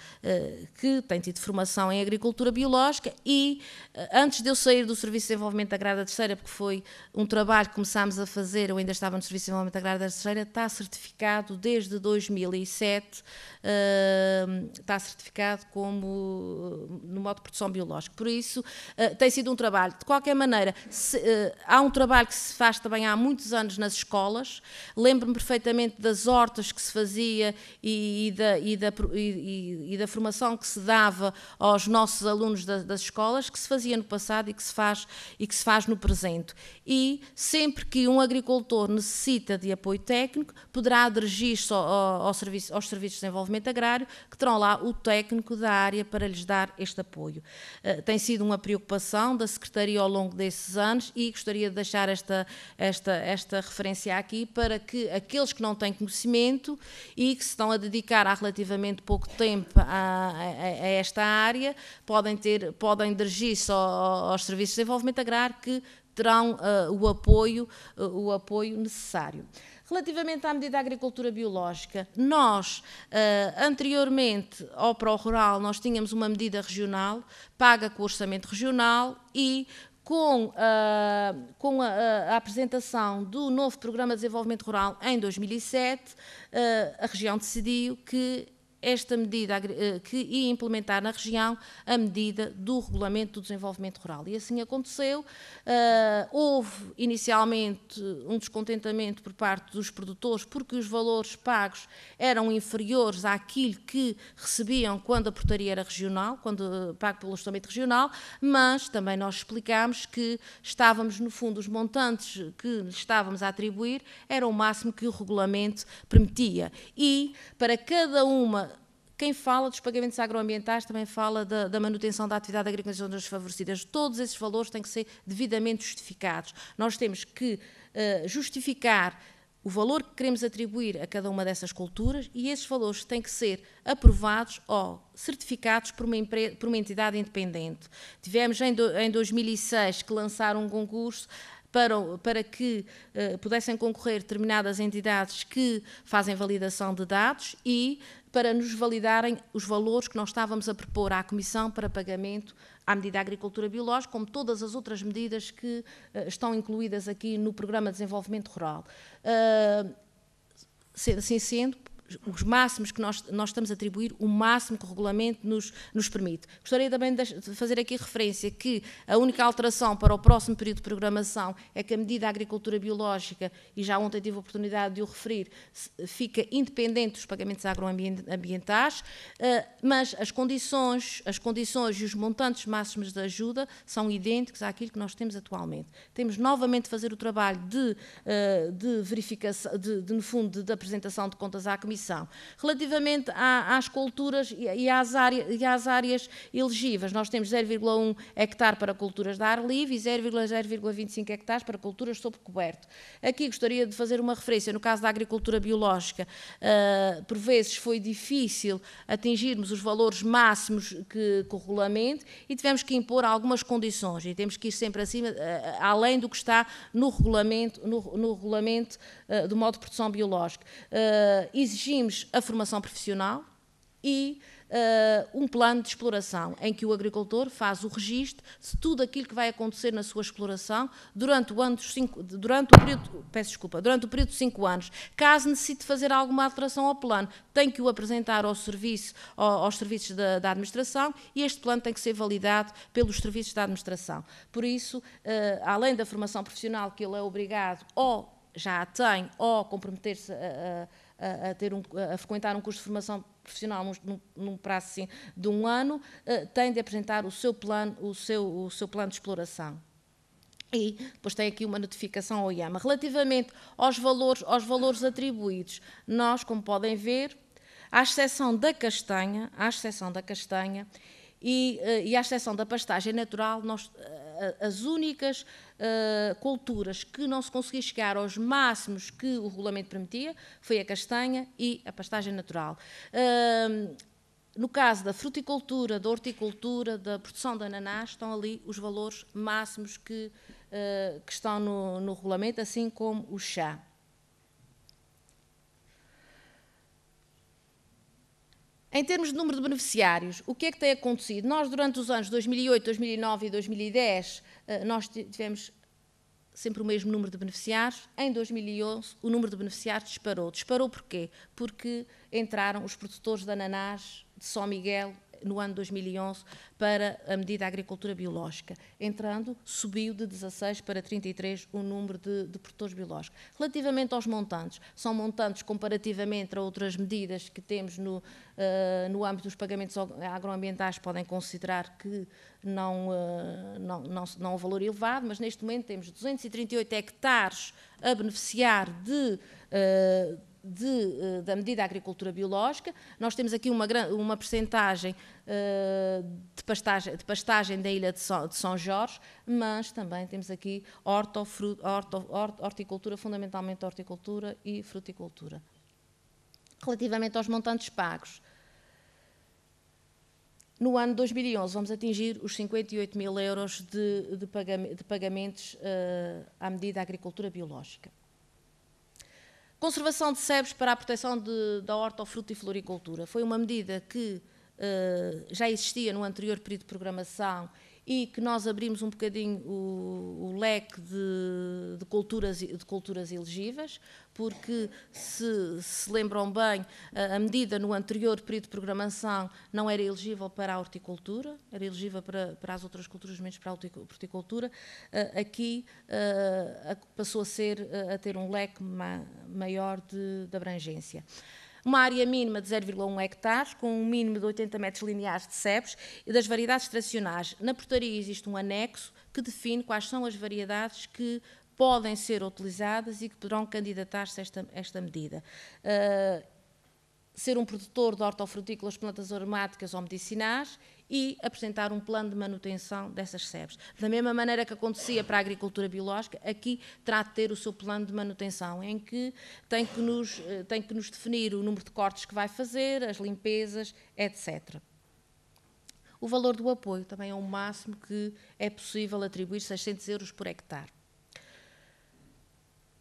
que tem tido formação em agricultura agricultura biológica e eh, antes de eu sair do Serviço de Desenvolvimento da Grada Terceira, porque foi um trabalho que começámos a fazer, eu ainda estava no Serviço de Desenvolvimento da Grada Terceira, está certificado desde 2007, ehm, está certificado como eh, no modo de produção biológica. Por isso, eh, tem sido um trabalho. De qualquer maneira, se, há um trabalho que se faz também há muitos anos nas escolas, lembro-me perfeitamente das hortas que se fazia e, e, da, e, da, e da formação que se dava aos nossos alunos alunos da, das escolas que se fazia no passado e que se faz e que se faz no presente. E sempre que um agricultor necessita de apoio técnico, poderá dirigir-se ao, ao, ao serviço, aos serviços de desenvolvimento agrário, que terão lá o técnico da área para lhes dar este apoio. Uh, tem sido uma preocupação da Secretaria ao longo desses anos e gostaria de deixar esta, esta, esta referência aqui para que aqueles que não têm conhecimento e que se estão a dedicar há relativamente pouco tempo a, a, a esta área podem podem, ter, podem dirigir-se aos serviços de desenvolvimento agrário que terão uh, o, apoio, uh, o apoio necessário. Relativamente à medida da agricultura biológica, nós, uh, anteriormente ao Pro Rural, nós tínhamos uma medida regional, paga com orçamento regional e com, com a, a, apresentação do novo Programa de Desenvolvimento Rural em 2007, a região decidiu que esta medida eh, que ia implementar na região a medida do regulamento do desenvolvimento rural. E assim aconteceu. Eh, houve inicialmente um descontentamento por parte dos produtores porque os valores pagos eram inferiores àquilo que recebiam quando a portaria era regional, quando eh, pago pelo estamento regional, mas também nós explicámos que estávamos, no fundo, os montantes que estávamos a atribuir era o máximo que o regulamento permitia. E para cada uma quem fala dos pagamentos agroambientais também fala da, da manutenção da atividade agrícola nas zonas desfavorecidas. Todos esses valores têm que ser devidamente justificados. Nós temos que uh, justificar o valor que queremos atribuir a cada uma dessas culturas e esses valores têm que ser aprovados ou certificados por uma, empresa, por uma entidade independente. Tivemos em, do, em 2006 que lançar um concurso para, para que uh, pudessem concorrer determinadas entidades que fazem validação de dados e para nos validarem os valores que nós estávamos a propor à Comissão para pagamento à medida da agricultura biológica, como todas as outras medidas que uh, estão incluídas aqui no Programa de Desenvolvimento Rural. Uh, assim sendo, os máximos que nós, nós estamos a atribuir, o máximo que o regulamento nos, nos permite. Gostaria também de fazer aqui referência que a única alteração para o próximo período de programação é que a medida da agricultura biológica, e já ontem tive a oportunidade de o referir, fica independente dos pagamentos agroambientais, eh, mas as condições, as condições e os montantes máximos de ajuda são idênticos àquilo que nós temos atualmente. Temos novamente de fazer o trabalho de, eh, de verificação, de, de, no fundo, de, de apresentação de contas à Comissão Relativamente à, às culturas e, e, às áreas, e às áreas elegíveis, nós temos 0,1 hectare para culturas de ar livre e 0,025 hectares para culturas sob coberto. Aqui gostaria de fazer uma referência, no caso da agricultura biológica, uh, por vezes foi difícil atingirmos os valores máximos que, que o regulamento e tivemos que impor algumas condições e temos que ir sempre acima, uh, além do que está no regulamento, no, no regulamento uh, do modo de produção biológica. Uh, exigimos a formação profissional e uh, um plano de exploração, em que o agricultor faz o registro de tudo aquilo que vai acontecer na sua exploração durante o, ano cinco, durante o período, peço desculpa, durante o período de cinco anos. Caso necessite fazer alguma alteração ao plano, tem que o apresentar ao serviço, ao, aos serviços da, da, administração e este plano tem que ser validado pelos serviços da administração. Por isso, uh, além da formação profissional que ele é obrigado ou já a tem ou comprometer-se a, a a, ter um, a frequentar um curso de formação profissional num, num prazo assim, de um ano, eh, tem de apresentar o seu plano, o seu, o seu plano de exploração. E depois tem aqui uma notificação ao IAMA. Relativamente aos valores, aos valores atribuídos, nós, como podem ver, à exceção da castanha, à exceção da castanha, e, eh, e à exceção da pastagem natural, nós, eh, eh, as únicas uh, culturas que não se conseguia chegar aos máximos que o regulamento permitia foi a castanha e a pastagem natural. Uh, no caso da fruticultura, da horticultura, da produção de ananás, estão ali os valores máximos que, uh, que estão no, no regulamento, assim como o chá. Em termos de número de beneficiários, o que é que tem acontecido? Nós, durante os anos 2008, 2009 e 2010, eh, nós tivemos sempre o mesmo número de beneficiários. Em 2011, o número de beneficiários disparou. Disparou porquê? Porque entraram os produtores de ananás de São Miguel no ano 2011 para a medida agricultura biológica. Entrando, subiu de 16 para 33 o número de, de produtores biológicos. Relativamente aos montantes, são montantes comparativamente a outras medidas que temos no, uh, no âmbito dos pagamentos agroambientais, podem considerar que não, uh, não, não, não um valor elevado, mas neste momento temos 238 hectares a beneficiar de, uh, de, eh, da medida agricultura biológica. Nós temos aqui uma, uma percentagem eh, de pastagem, de pastagem da ilha de São, Jorge, mas também temos aqui horticultura, fundamentalmente horticultura e fruticultura. Relativamente aos montantes pagos, no ano 2011 vamos atingir os 58 mil euros de, de pagamentos eh, à medida agricultura biológica. Conservação de sebes para a proteção de, da horta, fruta e floricultura. Foi uma medida que uh, já existia no anterior período de programação e que nós abrimos um bocadinho o, o leque de, de, culturas, de culturas elegíveis, porque se, se lembram bem, a, a, medida no anterior período de programação não era elegível para a horticultura, era elegível para, para as outras culturas, menos para a horticultura. Uh, aqui uh, passou a, ser, uh, a ter um leque ma maior de, de abrangência uma área mínima de 0,1 hectares com um mínimo de 80 metros lineares de CEPs e das variedades tradicionais. Na portaria existe um anexo que define quais são as variedades que podem ser utilizadas e que poderão candidatar-se a esta, esta medida. Uh, ser um produtor de hortofrutícolas, plantas aromáticas ou medicinais e apresentar um plano de manutenção dessas SEBs. Da mesma maneira que acontecia para a agricultura biológica, aqui terá de ter o seu plano de manutenção, em que tem que nos, eh, tem que nos definir o número de cortes que vai fazer, as limpezas, etc. O valor do apoio também é o máximo que é possível atribuir, 600 euros por hectare.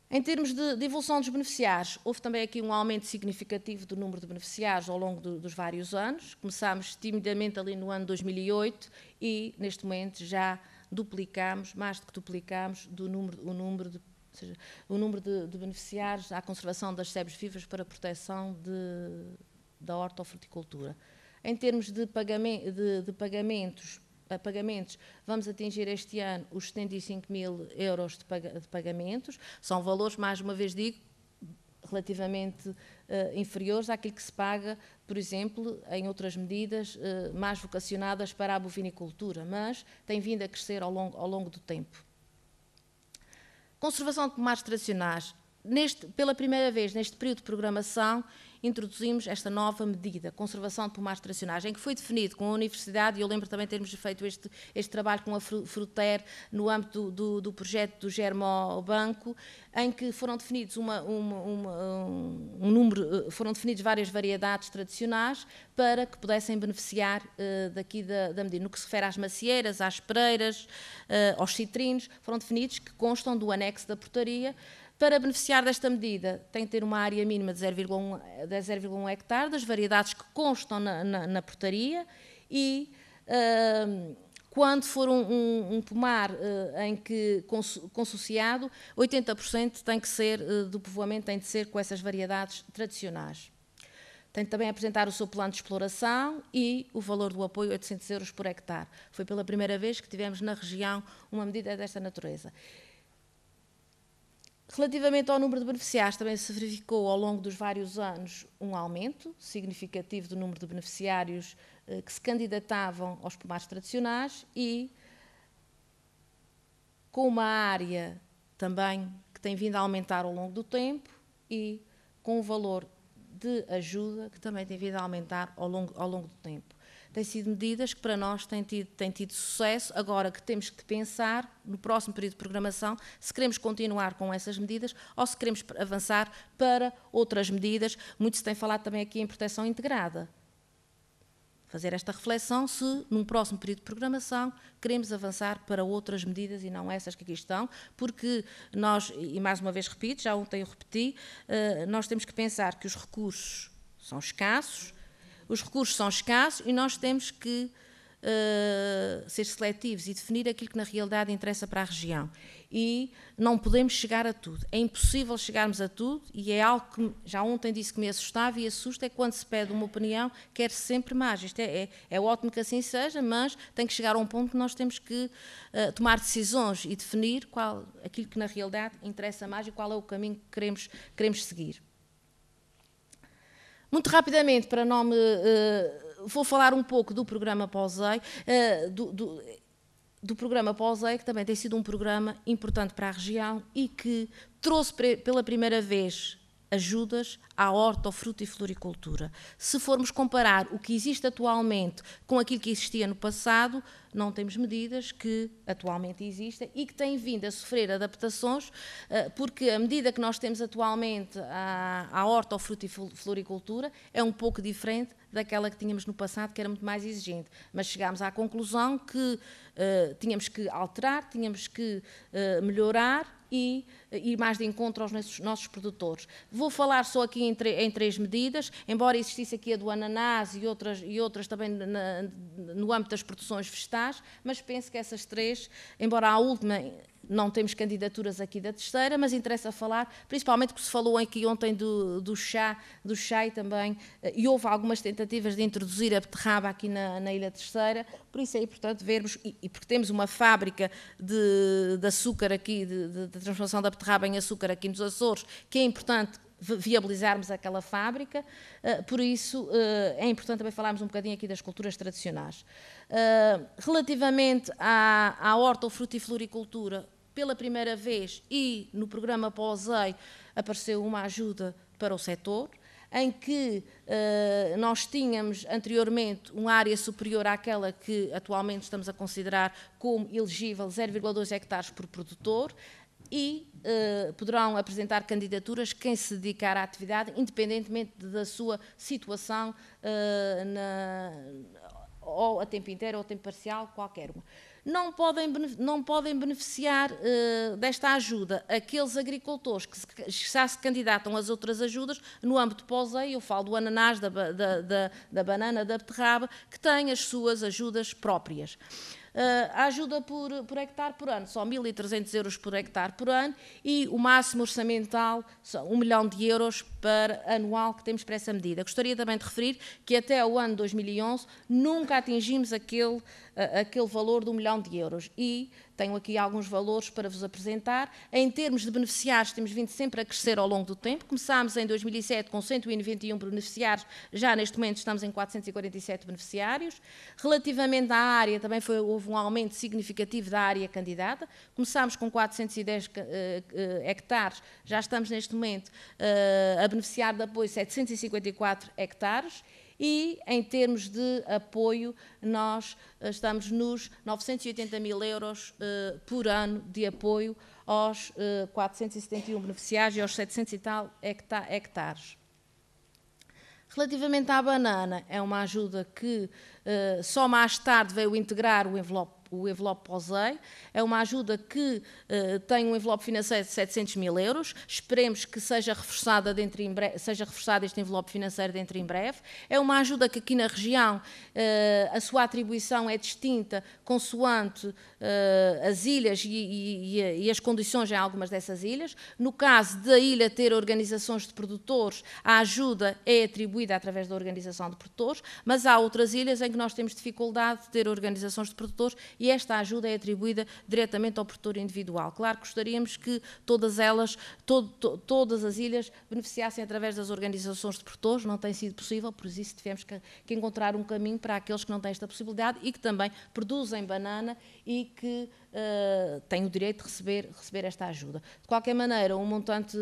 Em termos de, de, evolução dos beneficiários, houve também aqui um aumento significativo do número de beneficiários ao longo do, dos vários anos. Começámos timidamente ali no ano 2008 e, neste momento, já duplicámos, mais do que duplicámos, do número, o número de seja, o número de, de, beneficiários à conservação das sebes vivas para proteção de, da hortofruticultura. Em termos de, de pagamentos a pagamentos, vamos atingir este ano os 75 mil euros de pagamentos. São valores, mais uma vez digo, relativamente uh, inferiores àquilo que se paga, por exemplo, em outras medidas uh, mais vocacionadas para a bovinicultura, mas tem vindo a crescer ao longo, ao longo do tempo. Conservação de pomares tradicionais. Neste, pela primeira vez neste período de programação, introduzimos esta nova medida, conservação de pomares tradicionais, em que foi definido com a Universidade, e eu lembro também termos feito este, este trabalho com a Fruter no âmbito do, do, do projeto do Germo Banco, em que foram definidos uma, uma, uma, um número, eh, foram definidos várias variedades tradicionais para que pudessem beneficiar uh, daqui da, da, medida. No que se refere às macieiras, às pereiras, uh, aos citrinos, foram definidos que constam do anexo da portaria, para beneficiar desta medida, tem que ter uma área mínima de 0,1 de hectare, das variedades que constam na, na, na portaria e. Uh, quando for um, um, um pomar uh, em que consociado, 80% tem que ser uh, do povoamento tem de ser com essas variedades tradicionais. Tem de também apresentar o seu plano de exploração e o valor do apoio 800 euros por hectare. Foi pela primeira vez que tivemos na região uma medida desta natureza. Relativamente ao número de beneficiários, também se verificou ao longo dos vários anos um aumento significativo do número de beneficiários eh, que se candidatavam aos pomares tradicionais e com uma área também que tem vindo a aumentar ao longo do tempo e com o um valor de ajuda que também tem vindo a aumentar ao longo, ao longo do tempo têm sido medidas que para nós têm tido, têm tido sucesso, agora que temos que pensar no próximo período de programação se queremos continuar com essas medidas ou se queremos avançar para outras medidas. Muito se tem falado também aqui em proteção integrada fazer esta reflexão se, num próximo período de programação, queremos avançar para outras medidas e não essas que aqui estão, porque nós, e mais uma vez repito, já ontem eu repeti, eh, nós temos que pensar que os recursos são escassos, os recursos são escassos e nós temos que uh, ser seletivos e definir aquilo que na realidade interessa para a região. E não podemos chegar a tudo. É impossível chegarmos a tudo e é algo que já ontem disse que me assustava e assusta é quando se pede uma opinião, quer sempre mais. Isto é, é, é, ótimo que assim seja, mas tem que chegar a um ponto que nós temos que uh, tomar decisões e definir qual aquilo que na realidade interessa mais e qual é o caminho que queremos, queremos seguir. Muito rapidamente, para não me. Uh, vou falar um pouco do programa POSEI, uh, eh, do, do, do, programa Pausei, que também tem sido um programa importante para a região e que trouxe pela primeira vez ajudas à horta, fruta e floricultura. Se formos comparar o que existe atualmente com aquilo que existia no passado, não temos medidas que atualmente existem e que têm vindo a sofrer adaptações, eh, porque a medida que nós temos atualmente à, à horta, fruta e floricultura é um pouco diferente daquela que tínhamos no passado, que era muito mais exigente. Mas chegámos à conclusão que uh, tínhamos que alterar, tínhamos que uh, melhorar e ir mais de encontro aos nossos, nossos, produtores. Vou falar só aqui em, em, três medidas, embora existisse aqui a do ananás e outras, e outras também na, no âmbito das produções vegetais, mas penso que essas três, embora a última não temos candidaturas aqui da terceira, mas interessa falar, principalmente que se falou aqui ontem do, do chá, do chá e também, eh, e houve algumas tentativas de introduzir a beterraba aqui na, na Ilha Terceira, por isso é importante vermos, e, e porque temos uma fábrica de, de açúcar aqui, de, de, de transformação da beterraba em açúcar aqui nos Açores, que é importante viabilizarmos aquela fábrica, eh, por isso eh, é importante também falarmos um bocadinho aqui das culturas tradicionais. Relativamente à, à horta ou frutifloricultura, pela primeira vez e no programa POSEI apareceu uma ajuda para o setor, em que uh, nós tínhamos anteriormente uma área superior àquela que atualmente estamos a considerar como elegível 0,2 hectares por produtor, e uh, poderão apresentar candidaturas quem se dedicar à atividade, independentemente da sua situação, uh, na, ou a tempo inteiro ou a tempo parcial, qualquer uma não podem, não podem beneficiar uh, desta ajuda aqueles agricultores que, já se candidatam às outras ajudas no âmbito POSEI, eu falo do ananás, da, da, da, da banana, da beterraba, que têm as suas ajudas próprias. Uh, a ajuda por, por, hectare por ano, só 1.300 euros por hectare por ano e o máximo orçamental, são 1 milhão de euros para anual que temos para essa medida. Gostaria também de referir que até o ano 2011 nunca atingimos aquele aquele valor de um milhão de euros. E tenho aqui alguns valores para vos apresentar. Em termos de beneficiários, temos vindo sempre a crescer ao longo do tempo. Começámos em 2007 com 191 beneficiários, já neste momento estamos em 447 beneficiários. Relativamente à área, também foi, houve um aumento significativo da área candidata. Começámos com 410 uh, eh, eh, hectares, já estamos neste momento uh, a beneficiar de apoio 754 hectares. E em termos de apoio, nós eh, estamos nos 980 mil euros eh, por ano de apoio aos 471 eh, beneficiários e aos 700 e tal hectares. Relativamente à banana, é uma ajuda que só mais tarde veio integrar o envelope o envelope POSEI. É uma ajuda que uh, tem um envelope financeiro de 700 mil euros. Esperemos que seja, reforçada dentro em breve, seja reforçado este envelope financeiro dentro em breve. É uma ajuda que aqui na região uh, a sua atribuição é distinta consoante uh, as ilhas e, e, e, as condições em algumas dessas ilhas. No caso da ilha ter organizações de produtores, a ajuda é atribuída através da organização de produtores, mas há outras ilhas em que nós temos dificuldade de ter organizações de produtores e esta ajuda é atribuída diretamente ao produtor individual. Claro que gostaríamos que todas elas, todo, to, todas as ilhas beneficiassem através das organizações de produtores, não tem sido possível, por isso tivemos que, que encontrar um caminho para aqueles que não têm esta possibilidade e que também produzem banana e que eh, tem o direito de receber, receber esta ajuda. De qualquer maneira, o um montante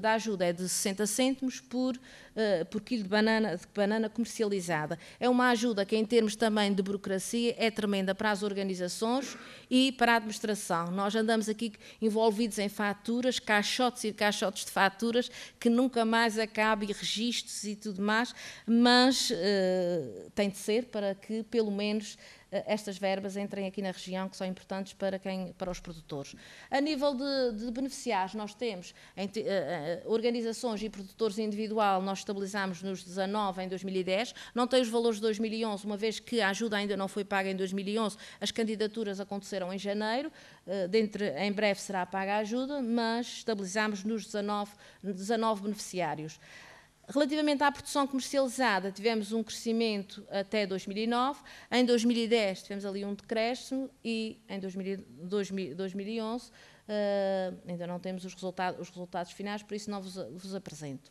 da ajuda é de 60 cêntimos por, uh, por quilo de banana, de banana comercializada. É uma ajuda que, em termos também de burocracia, é tremenda para as organizações e para a administração. Nós andamos aqui envolvidos em faturas, caixotes e caixotes de faturas que nunca mais acabam e registros e tudo mais, mas uh, tem de ser para que, pelo menos, estas verbas entrem aqui na região, que são importantes para, quem, para os produtores. A nível de, de beneficiários, nós temos uh, organizações e produtores individual, nós estabilizamos nos 19 em 2010, não tem os valores de 2011, uma vez que a ajuda ainda não foi paga em 2011, as candidaturas aconteceram em janeiro, uh, em breve será paga a ajuda, mas estabilizamos nos 19, 19 beneficiários. Relativamente à produção comercializada, tivemos um crescimento até 2009, em 2010 tivemos ali um decréscimo e em 2011 eh, ainda não temos os, os, resultados finais, por isso não vos, vos apresento.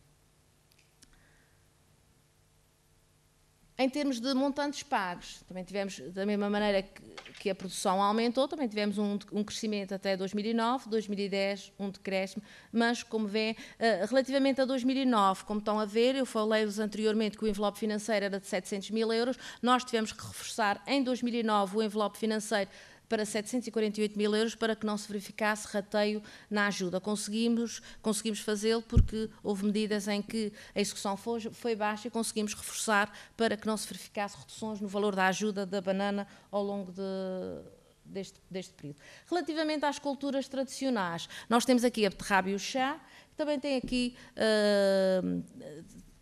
Em termos de montantes pagos, também tivemos, da mesma maneira que, que a produção aumentou, também tivemos um, um, crescimento até 2009, 2010, um decréscimo, mas, como vê, eh, relativamente a 2009, como estão a ver, eu falei-vos anteriormente que o envelope financeiro era de 700 mil euros, nós tivemos que reforçar em 2009 o envelope financeiro para 748 mil euros para que não se verificasse rateio na ajuda. Conseguimos, conseguimos fazê-lo porque houve medidas em que a execução foi, foi baixa e conseguimos reforçar para que não se verificasse reduções no valor da ajuda da banana ao longo de, deste, deste período. Relativamente às culturas tradicionais, nós temos aqui a beterraba e o chá, também tem aqui uh,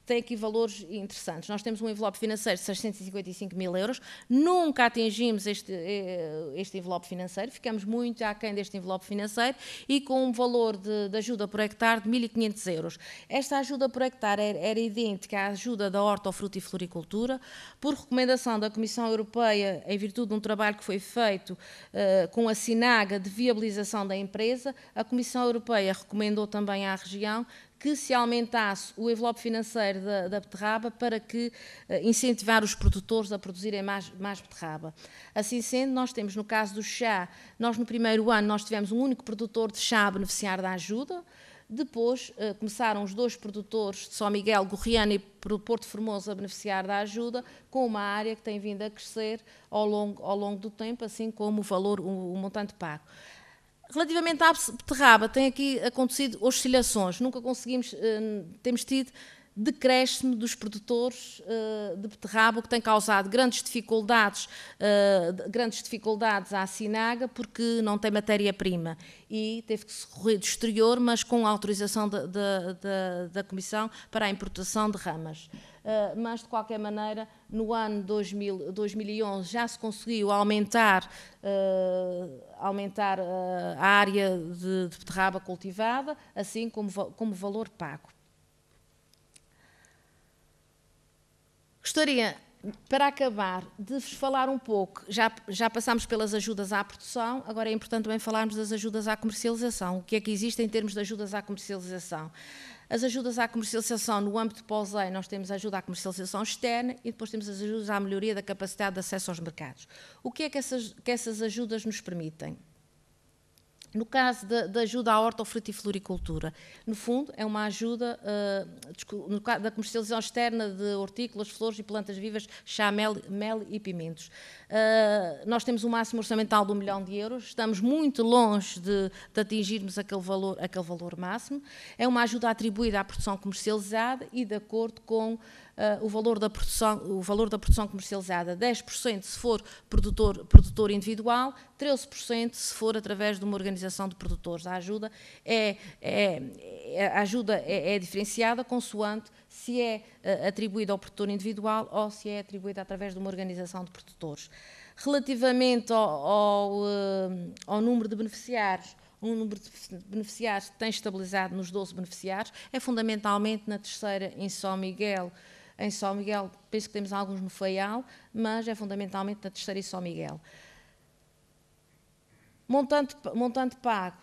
tem aqui valores interessantes. Nós temos um envelope financeiro de 655 mil euros, nunca atingimos este, eh, este envelope financeiro, ficamos muito aquém deste envelope financeiro e com um valor de, de ajuda por hectare de 1.500 euros. Esta ajuda por hectare era, era idêntica à ajuda da hortofruti e floricultura, por recomendação da Comissão Europeia, em virtude de um trabalho que foi feito uh, com a SINAGA de viabilização da empresa, a Comissão Europeia recomendou também à região que se aumentasse o envelope financeiro da, da beterraba para que eh, incentivar os produtores a produzirem mais, mais beterraba. Assim sendo, nós temos no caso do chá, nós no primeiro ano nós tivemos um único produtor de chá a beneficiar da ajuda, depois eh, começaram os dois produtores de São Miguel, Gorriano e Porto Formoso a beneficiar da ajuda, com uma área que tem vindo a crescer ao longo, ao longo do tempo, assim como o valor, o, o montante pago. Relativamente à beterraba, tem aqui acontecido oscilações. Nunca conseguimos, eh, temos tido decréscimo dos produtores uh, de beterraba, o que tem causado grandes dificuldades, uh, grandes dificuldades à Sinaga, porque não tem matéria-prima. E teve que se correr do exterior, mas com autorização da da Comissão para a importação de ramas. Eh, mas, de qualquer maneira, no ano 2000, 2011 já se conseguiu aumentar, aumentar a área de, beterraba cultivada, assim como, como valor pago Gostaria, para acabar, de vos falar um pouco, já, já passámos pelas ajudas à produção, agora é importante também falarmos das ajudas à comercialização. O que é que existe em termos de ajudas à comercialização? As ajudas à comercialização no âmbito de POSEI, nós temos a ajuda à comercialização externa e depois temos as ajudas à melhoria da capacidade de acesso aos mercados. O que é que essas, que essas ajudas nos permitem? No caso da ajuda à horta, floricultura, no fundo é uma ajuda uh, no caso da comercialização externa de hortícolas, flores e plantas vivas, chá, mel, mel e pimentos. Uh, nós temos um máximo orçamental de um milhão de euros, estamos muito longe de, de, atingirmos aquele valor, aquele valor máximo. É uma ajuda atribuída à produção comercializada e de acordo com uh, o, valor da produção, o valor da produção comercializada, 10% se for produtor, produtor individual, 13% se for através de uma organização de produtores. A ajuda é, é, é a ajuda é, é diferenciada consoante se é uh, atribuída ao produtor individual ou se é atribuída através de uma organização de produtores. Relativamente ao, ao, uh, ao número de beneficiários, um número de beneficiários tem estabilizado nos 12 beneficiários, é fundamentalmente na terceira, em São Miguel, em São Miguel, penso que temos alguns no Faial, mas é fundamentalmente na Terceira e São Miguel. Montante, montante pago.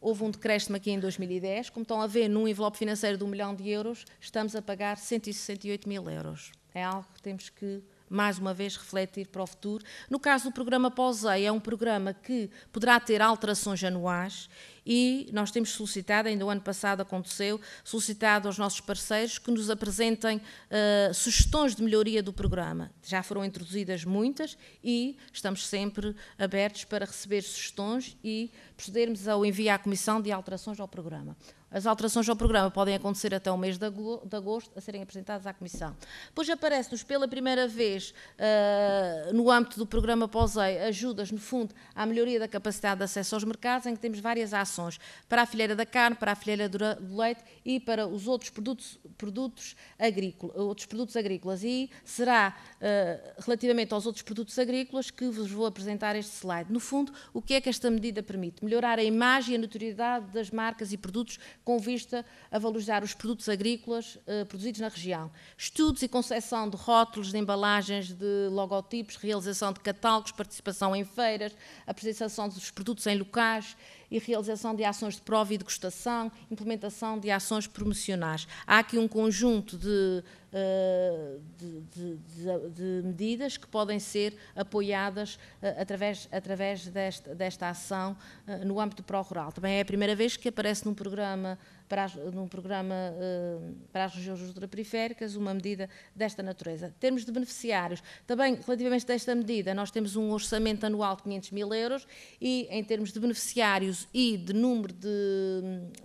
Houve um decréscimo aqui em 2010. Como estão a ver, num envelope financeiro de um milhão de euros, estamos a pagar 168 mil euros. É algo que temos que mais uma vez, refletir para o futuro. No caso do programa POSEI, é um programa que poderá ter alterações anuais e nós temos solicitado, ainda o ano passado aconteceu, solicitado aos nossos parceiros que nos apresentem uh, sugestões de melhoria do programa. Já foram introduzidas muitas e estamos sempre abertos para receber sugestões e procedermos ao envio à Comissão de alterações ao programa. As alterações ao programa podem acontecer até o mês de agosto a serem apresentadas à Comissão. Depois aparece-nos pela primeira vez, uh, no âmbito do programa POSEI, ajudas, no fundo, à melhoria da capacidade de acesso aos mercados, em que temos várias ações para a fileira da carne, para a fileira do leite e para os outros produtos, produtos, agrícola, outros produtos agrícolas. E será uh, relativamente aos outros produtos agrícolas que vos vou apresentar este slide. No fundo, o que é que esta medida permite? Melhorar a imagem e a notoriedade das marcas e produtos com vista a valorizar os produtos agrícolas uh, produzidos na região. Estudos e concessão de rótulos, de embalagens, de logotipos, realização de catálogos, participação em feiras, apresentação dos produtos em locais e realização de ações de prova e degustação, implementação de ações promocionais. Há aqui um conjunto de, eh, de, de, de medidas que podem ser apoiadas eh, através, através desta, desta ação eh, no âmbito pró-rural. Também é a primeira vez que aparece num programa para as, num programa uh, para as regiões ultraperiféricas, uma medida desta natureza. Em termos de beneficiários, também relativamente a esta medida, nós temos um orçamento anual de 500 mil euros e em termos de beneficiários e de número de,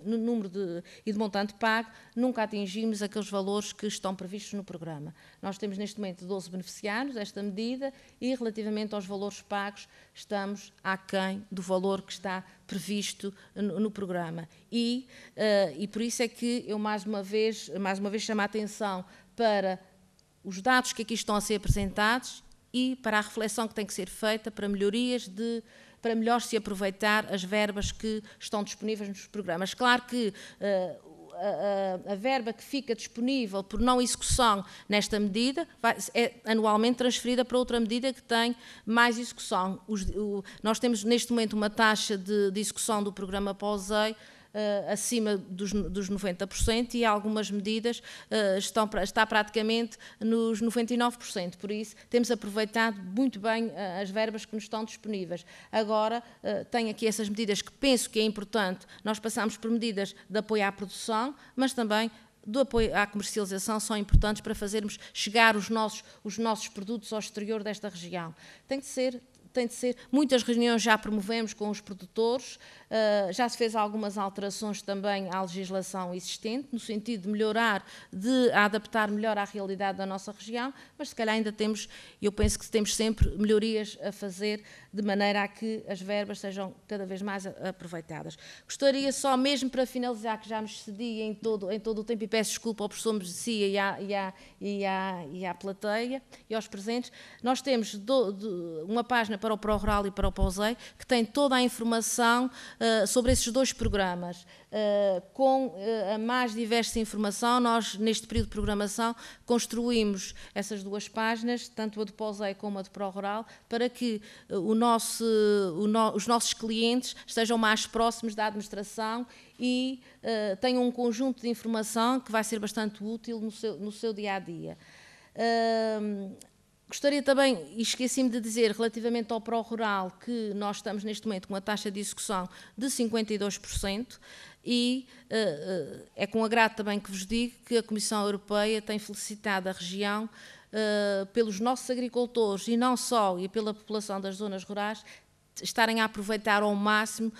número de, e de montante pago, nunca atingimos aqueles valores que estão previstos no programa. Nós temos neste momento 12 beneficiários desta medida e relativamente aos valores pagos, estamos aquém do valor que está previsto no, no programa. E, uh, e por isso é que eu mais uma vez, mais uma vez chamo a atenção para os dados que aqui estão a ser apresentados e para a reflexão que tem que ser feita para melhorias de para melhor se aproveitar as verbas que estão disponíveis nos programas. Claro que eh, a, a, verba que fica disponível por não execução nesta medida vai, é anualmente transferida para outra medida que tem mais execução. Os, o, nós temos neste momento uma taxa de, de execução do programa POSEI uh, acima dos, dos 90% e algumas medidas uh, estão, está praticamente nos 99%. Por isso, temos aproveitado muito bem uh, as verbas que nos estão disponíveis. Agora, uh, tenho aqui essas medidas que penso que é importante. Nós passamos por medidas de apoio à produção, mas também do apoio à comercialização são importantes para fazermos chegar os nossos, os nossos produtos ao exterior desta região. Tem que ser tem de ser. Muitas reuniões já promovemos com os produtores, ah, já se fez algumas alterações também à legislação existente, no sentido de melhorar, de adaptar melhor à realidade da nossa região, mas se calhar ainda temos, eu penso que temos sempre melhorias a fazer, de maneira a que as verbas sejam cada vez mais aproveitadas. Gostaria só, mesmo para finalizar, que já me excedi em todo, em todo o tempo, e peço desculpa ao professor Mesia e à, e, à, e, à, e à plateia e aos presentes, nós temos do, do, uma página para o Rural e para o POSEI, que tem toda a informação uh, sobre esses dois programas. Uh, com uh, a mais diversa informação, nós, neste período de programação, construímos essas duas páginas, tanto a de POSEI como a de Rural, para que o nosso, o no, os nossos clientes estejam mais próximos da administração e tenham um conjunto de informação que vai ser bastante útil no seu, no seu dia a dia. Uh, Gostaria também, e esqueci-me de dizer, relativamente ao pró-rural, que nós estamos neste momento com uma taxa de execução de 52%, e uh, é com agrado também que vos digo que a Comissão Europeia tem felicitado a região uh, pelos nossos agricultores, e não só, e pela população das zonas rurais, estarem a aproveitar ao máximo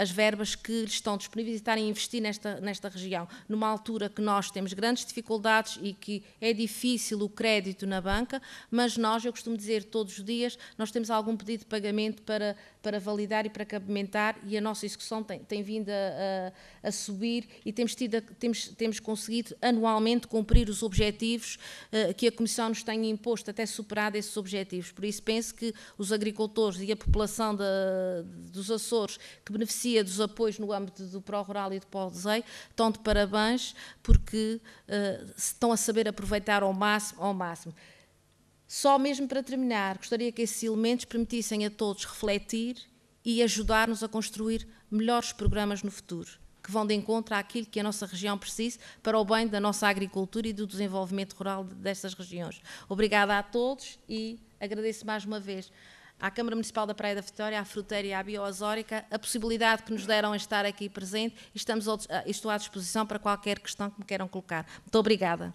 as verbas que lhes estão disponíveis e estarem a investir nesta, nesta região, numa altura que nós temos grandes dificuldades e que é difícil o crédito na banca, mas nós, eu costumo dizer todos os dias, nós temos algum pedido de pagamento para, para validar e para cabimentar e a nossa execução tem, tem vindo a, a, a, subir e temos, tido a, temos, temos conseguido anualmente cumprir os objetivos uh, que a Comissão nos tem imposto, até superar esses objetivos. Por isso penso que os agricultores e a população de, dos Açores que beneficiam dos apoios no âmbito do Pró-Rural e do pó deseio estão de parabéns porque uh, estão a saber aproveitar ao máximo, ao máximo. Só mesmo para terminar, gostaria que esses elementos permitissem a todos refletir e ajudar-nos a construir melhores programas no futuro, que vão de encontro àquilo que a nossa região precisa para o bem da nossa agricultura e do desenvolvimento rural destas regiões. Obrigada a todos e agradeço mais uma vez à Câmara Municipal da Praia da Vitória, à Fruteira e à Bioazórica, a possibilidade que nos deram em estar aqui presente e estamos outros, eh, estou à disposição para qualquer questão que me queiram colocar. Muito obrigada.